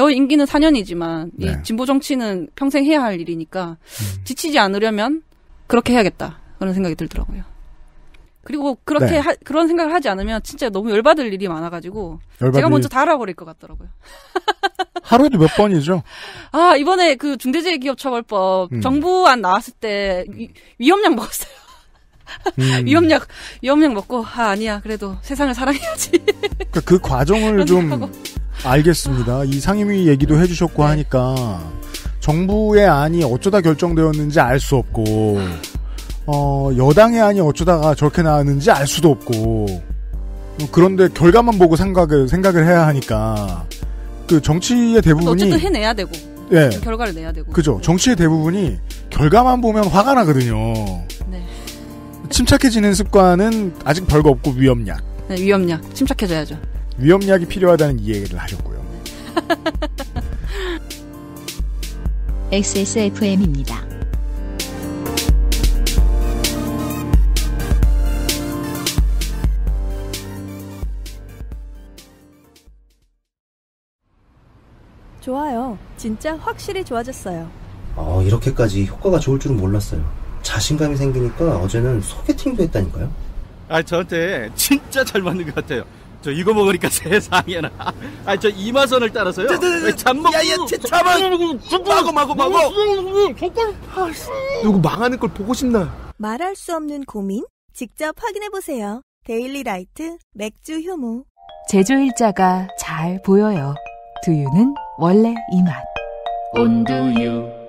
저 임기는 4년이지만 네. 이 진보 정치는 평생 해야 할 일이니까 음. 지치지 않으려면 그렇게 해야겠다 그런 생각이 들더라고요. 그리고 그렇게 네. 하, 그런 생각을 하지 않으면 진짜 너무 열받을 일이 많아가지고 열받을... 제가 먼저 달아버릴 것 같더라고요. 하루에도 몇 번이죠? 아 이번에 그 중대재해기업처벌법 음. 정부안 나왔을 때 위, 험약 먹었어요. 음. 위험약 위험약 먹고 아 아니야 그래도 세상을 사랑해야지. 그그 그러니까 과정을 좀. 하고. 알겠습니다. 이 상임위 얘기도 해주셨고 네. 하니까 정부의 안이 어쩌다 결정되었는지 알 수 없고 어, 여당의 안이 어쩌다가 저렇게 나왔는지 알 수도 없고 그런데 결과만 보고 생각을 생각을 해야 하니까 그 정치의 대부분이 어쨌든 해내야 되고 예 네. 결과를 내야 되고 그죠 정치의 대부분이 결과만 보면 화가 나거든요. 네. 침착해지는 습관은 아직 별거 없고 위험약. 네, 위험약 침착해져야죠. 위험약이 필요하다는 이해를 하셨고요. XSFM입니다. 좋아요. 진짜 확실히 좋아졌어요. 어, 이렇게까지 효과가 좋을 줄은 몰랐어요. 자신감이 생기니까 어제는 소개팅도 했다니까요. 아, 저한테 진짜 잘 맞는 것 같아요. 저 이거 먹으니까 세상에나. 아, 저 이마선을 따라서요. 잠먹. 야야, 잠만 마고 마고 마고. 누구 망하는 걸 보고 싶나? 말할 수 없는 고민? 직접 확인해 보세요. 데일리 라이트 맥주 효모. 제조 일자가 잘 보여요. 두유는 원래 이 맛. 온두유.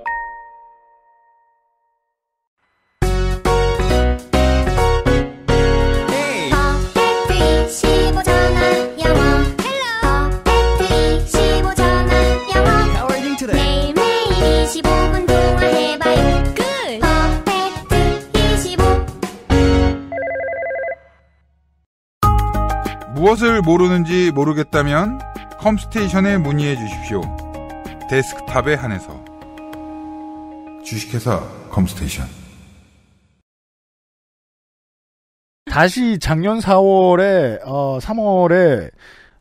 무엇을 모르는지 모르겠다면 컴스테이션에 문의해 주십시오. 데스크탑에 한해서 주식회사 컴스테이션 다시 작년 4월에 어, 3월에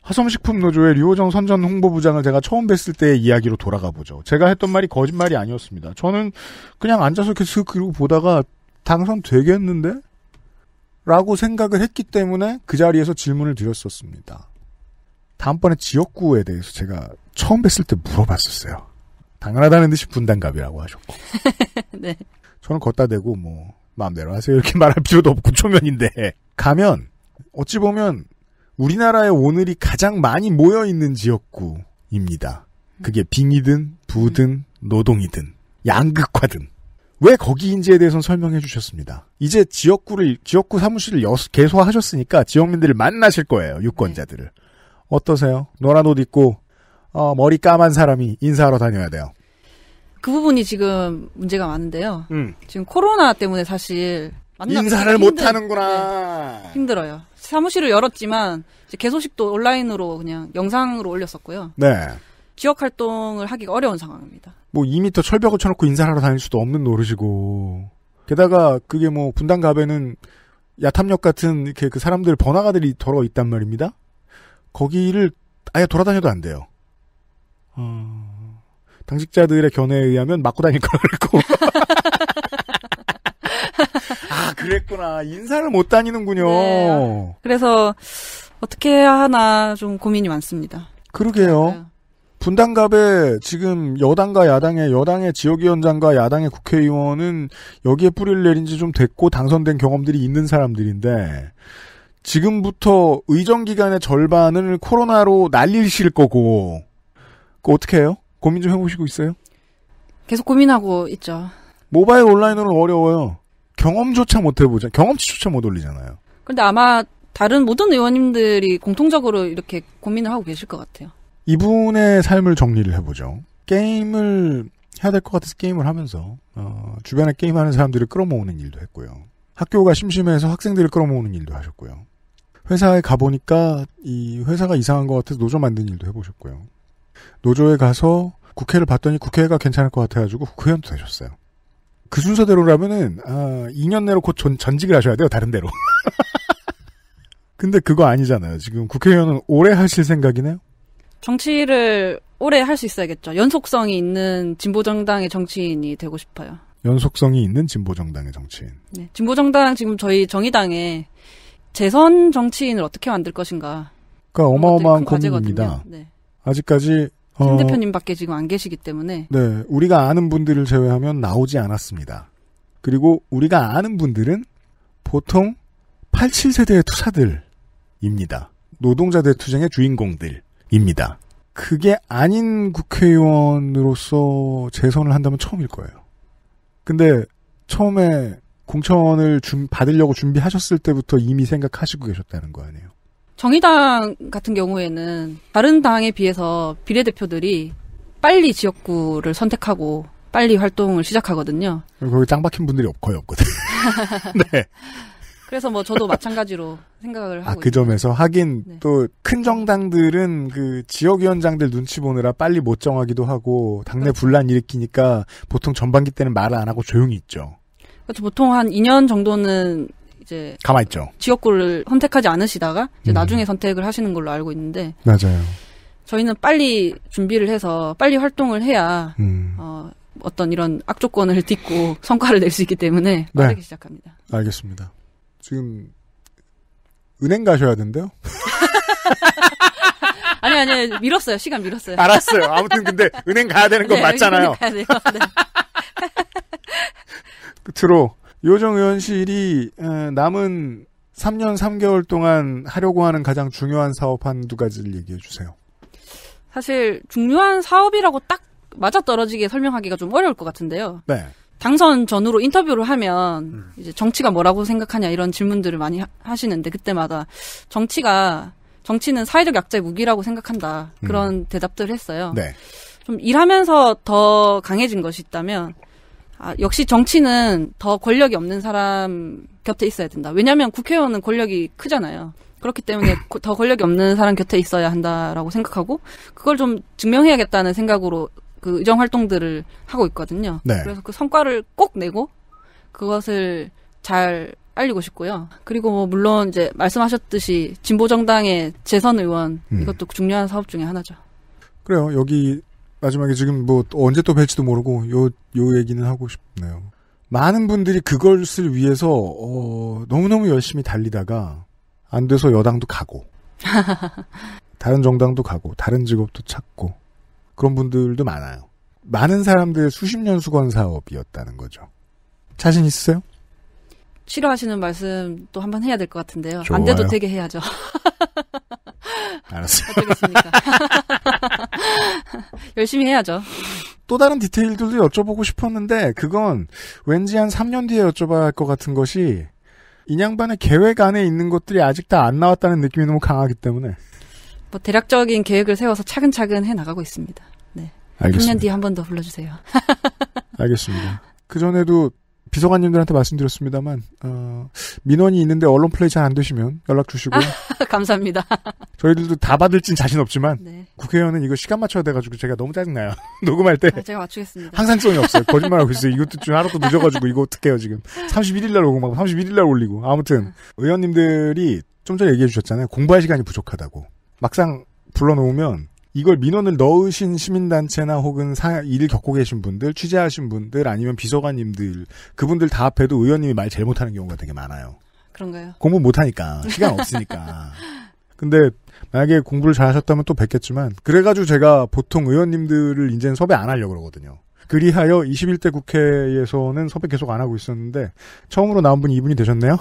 화성식품 노조의 류호정 선전 홍보부장을 제가 처음 뵀을 때의 이야기로 돌아가 보죠. 제가 했던 말이 거짓말이 아니었습니다. 저는 그냥 앉아서 계속 그리고 보다가 당선 되겠는데 라고 생각을 했기 때문에 그 자리에서 질문을 드렸었습니다. 다음번에 지역구에 대해서 제가 처음 뵀을 때 물어봤었어요. 당연하다는 듯이 분단갑이라고 하셨고. 네. 저는 걷다 대고 뭐 마음대로 하세요 이렇게 말할 필요도 없고 초면인데 가면 어찌 보면 우리나라에 오늘이 가장 많이 모여 있는 지역구입니다. 그게 빙이든 부든 노동이든 양극화든 왜 거기인지에 대해서는 설명해 주셨습니다. 이제 지역구를 지역구 사무실을 개소하셨으니까 지역민들을 만나실 거예요. 유권자들을. 네. 어떠세요? 노란 옷 입고 어, 머리 까만 사람이 인사하러 다녀야 돼요. 그 부분이 지금 문제가 많은데요. 음. 지금 코로나 때문에 사실 인사를 힘들... 못 하는구나. 네, 힘들어요. 사무실을 열었지만 개소식도 온라인으로 그냥 영상으로 올렸었고요. 네. 기억 활동을 하기가 어려운 상황입니다. 뭐2미 철벽을 쳐놓고 인사하러 다닐 수도 없는 노릇이고 게다가 그게 뭐 분당갑에는 야탐역 같은 이렇게 그 사람들 번화가들이 더러 있단 말입니다. 거기를 아예 돌아다녀도 안 돼요. 어... 당직자들의 견해에 의하면 맞고 다닐 거라 그랬고. 아, 그랬구나. 인사를 못 다니는군요. 네. 아, 그래서 어떻게 하나 좀 고민이 많습니다. 그러게요. 네. 분당갑에 지금 여당과 야당의 여당의 지역위원장과 야당의 국회의원은 여기에 뿌리를 내린 지 좀 됐고 당선된 경험들이 있는 사람들인데 지금부터 의정 기간의 절반을 코로나로 날리실 거고 그 어떻게 해요? 고민 좀 해보시고 있어요? 계속 고민하고 있죠. 모바일 온라인으로는 어려워요. 경험조차 못 해보자. 경험치조차 못 올리잖아요. 근데 아마 다른 모든 의원님들이 공통적으로 이렇게 고민을 하고 계실 것 같아요. 이분의 삶을 정리를 해보죠. 게임을 해야 될 것 같아서 게임을 하면서 어, 주변에 게임하는 사람들을 끌어모으는 일도 했고요. 학교가 심심해서 학생들을 끌어모으는 일도 하셨고요. 회사에 가보니까 이 회사가 이상한 것 같아서 노조 만든 일도 해보셨고요. 노조에 가서 국회를 봤더니 국회가 괜찮을 것 같아가지고 국회의원도 되셨어요. 그 순서대로라면은 아, 2년 내로 곧 전, 전직을 하셔야 돼요. 다른 데로. 근데 그거 아니잖아요. 지금 국회의원은 오래 하실 생각이네요. 정치를 오래 할 수 있어야겠죠. 연속성이 있는 진보정당의 정치인이 되고 싶어요. 연속성이 있는 진보정당의 정치인. 네. 진보정당 지금 저희 정의당에 재선 정치인을 어떻게 만들 것인가. 그러니까 어마어마한 고민입니다. 네. 아직까지 어... 김 대표님밖에 지금 안 계시기 때문에. 네, 우리가 아는 분들을 제외하면 나오지 않았습니다. 그리고 우리가 아는 분들은 보통 87세대의 투사들입니다. 노동자대 투쟁의 주인공들. 입니다. 그게 아닌 국회의원으로서 재선을 한다면 처음일 거예요. 근데 처음에 공천을 준, 받으려고 준비하셨을 때부터 이미 생각하시고 계셨다는 거 아니에요? 정의당 같은 경우에는 다른 당에 비해서 비례대표들이 빨리 지역구를 선택하고 빨리 활동을 시작하거든요. 거기 짱 박힌 분들이 거의 없거든. 요 네. 그래서 뭐 저도 마찬가지로 생각을 아, 하고 아, 그 점에서 하긴 네. 또큰 정당들은 그 지역위원장들 눈치 보느라 빨리 못 정하기도 하고 당내 그렇죠. 분란 일으키니까 보통 전반기 때는 말을 안 하고 조용히 있죠. 그렇죠. 보통 한 2년 정도는 이제 가만 있죠. 지역구를 선택하지 않으시다가 이제 음. 나중에 선택을 하시는 걸로 알고 있는데 맞아요. 저희는 빨리 준비를 해서 빨리 활동을 해야 음. 어, 어떤 이런 악조건을 딛고 성과를 낼 수 있기 때문에 네. 빠르게 네. 시작합니다. 알겠습니다. 지금 은행 가셔야 된대요? 아니 아니 밀었어요 시간 밀었어요. 알았어요. 아무튼 근데 은행 가야 되는 건 네, 맞잖아요. 네. 끝으로 요정 의원실이 남은 3년 3개월 동안 하려고 하는 가장 중요한 사업 한 두 가지를 얘기해 주세요. 사실 중요한 사업이라고 딱 맞아떨어지게 설명하기가 좀 어려울 것 같은데요. 네. 당선 전후로 인터뷰를 하면 음. 이제 정치가 뭐라고 생각하냐 이런 질문들을 많이 하, 시는데 그때마다 정치가 정치는 사회적 약자의 무기라고 생각한다 음. 그런 음. 대답들을 했어요. 네. 좀 일하면서 더 강해진 것이 있다면 아, 역시 정치는 더 권력이 없는 사람 곁에 있어야 된다. 왜냐하면 국회의원은 권력이 크잖아요. 그렇기 때문에 더 권력이 없는 사람 곁에 있어야 한다라고 생각하고 그걸 좀 증명해야겠다는 생각으로 그 의정 활동들을 하고 있거든요. 네. 그래서 그 성과를 꼭 내고 그것을 잘 알리고 싶고요. 그리고 뭐 물론 이제 말씀하셨듯이 진보 정당의 재선 의원 음. 이것도 중요한 사업 중에 하나죠. 그래요. 여기 마지막에 지금 뭐 언제 또 뵐지도 모르고 요 요 얘기는 하고 싶네요. 많은 분들이 그것을 위해서 어, 너무너무 열심히 달리다가 안 돼서 여당도 가고 다른 정당도 가고 다른 직업도 찾고 그런 분들도 많아요. 많은 사람들의 수십 년 수건 사업이었다는 거죠. 자신 있으세요? 싫어하시는 말씀 또 한번 해야 될 것 같은데요. 좋아요. 안 돼도 되게 해야죠. 알았어요. 어쩌겠습니까? 열심히 해야죠. 또 다른 디테일들도 여쭤보고 싶었는데 그건 왠지 한 3년 뒤에 여쭤봐야 할 것 같은 것이 인양반의 계획 안에 있는 것들이 아직 다 안 나왔다는 느낌이 너무 강하기 때문에 뭐 대략적인 계획을 세워서 차근차근 해 나가고 있습니다. 알겠습니다. 3년 뒤에 한번 더 불러주세요. 알겠습니다. 그 전에도 비서관님들한테 말씀드렸습니다만 어, 민원이 있는데 언론 플레이 잘 안 되시면 연락 주시고 감사합니다. 저희들도 다 받을진 자신 없지만 네. 국회의원은 이거 시간 맞춰야 돼가지고 제가 너무 짜증나요. 녹음할 때 아, 제가 맞추겠습니다. 항상성이 없어요. 거짓말하고 있어요. 이것도 좀 하루 또 늦어가지고 이거 어떡해요 지금 31일 날 녹음하고 31일 날 올리고 아무튼 의원님들이 좀 전에 얘기해 주셨잖아요. 공부할 시간이 부족하다고 막상 불러놓으면 이걸 민원을 넣으신 시민단체나 혹은 사, 일을 겪고 계신 분들, 취재하신 분들, 아니면 비서관님들, 그분들 다 앞에도 의원님이 말 제일 못하는 경우가 되게 많아요. 그런가요? 공부 못하니까. 시간 없으니까. 근데 만약에 공부를 잘하셨다면 또 뵙겠지만, 그래가지고 제가 보통 의원님들을 이제는 섭외 안 하려고 그러거든요. 그리하여 21대 국회에서는 섭외 계속 안 하고 있었는데, 처음으로 나온 분이 이분이 되셨네요?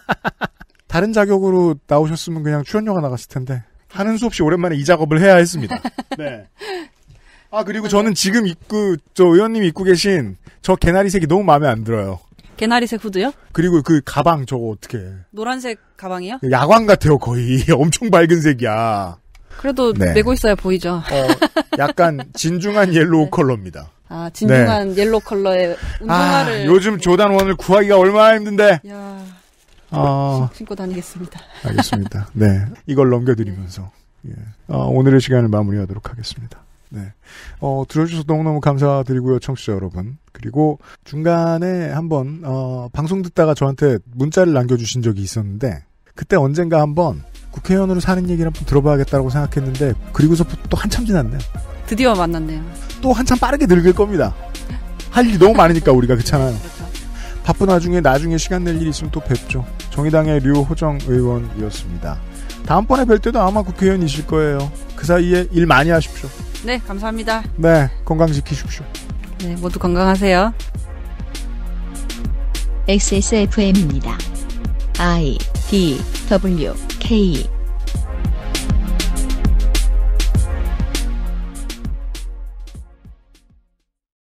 다른 자격으로 나오셨으면 그냥 출연료가 나갔을 텐데, 하는 수 없이 오랜만에 이 작업을 해야 했습니다. 네. 아 그리고 저는 지금 입고 저 의원님이 입고 계신 저 개나리색이 너무 마음에 안 들어요. 개나리색 후드요? 그리고 그 가방 저거 어떻게? 노란색 가방이요? 야광 같아요 거의 엄청 밝은 색이야. 그래도 네. 메고 있어야 보이죠. 어, 약간 진중한 옐로우 네. 컬러입니다. 아 진중한 네. 옐로 우 컬러의 아, 운동화를 아, 요즘 조단원을 구하기가 얼마나 힘든데. 야... 아, 신고 다니겠습니다. 알겠습니다. 네. 이걸 넘겨드리면서, 네. 예. 어, 오늘의 시간을 마무리하도록 하겠습니다. 네. 어, 들어주셔서 너무너무 감사드리고요, 청취자 여러분. 그리고 중간에 한번, 어, 방송 듣다가 저한테 문자를 남겨주신 적이 있었는데, 그때 언젠가 한번 국회의원으로 사는 얘기를 한번 들어봐야겠다고 생각했는데, 그리고서부터 또 한참 지났네요. 드디어 만났네요. 또 한참 빠르게 늙을 겁니다. 할 일이 너무 많으니까 우리가 그렇잖아요. 그렇죠. 바쁜 와중에 나중에 시간 낼 일이 있으면 또 뵙죠. 정의당의 류호정 의원이었습니다. 다음번에 뵐 때도 아마 국회의원이실 거예요. 그 사이에 일 많이 하십시오. 네, 감사합니다. 네, 건강 지키십시오. 네, 모두 건강하세요. XSFM입니다. I D W K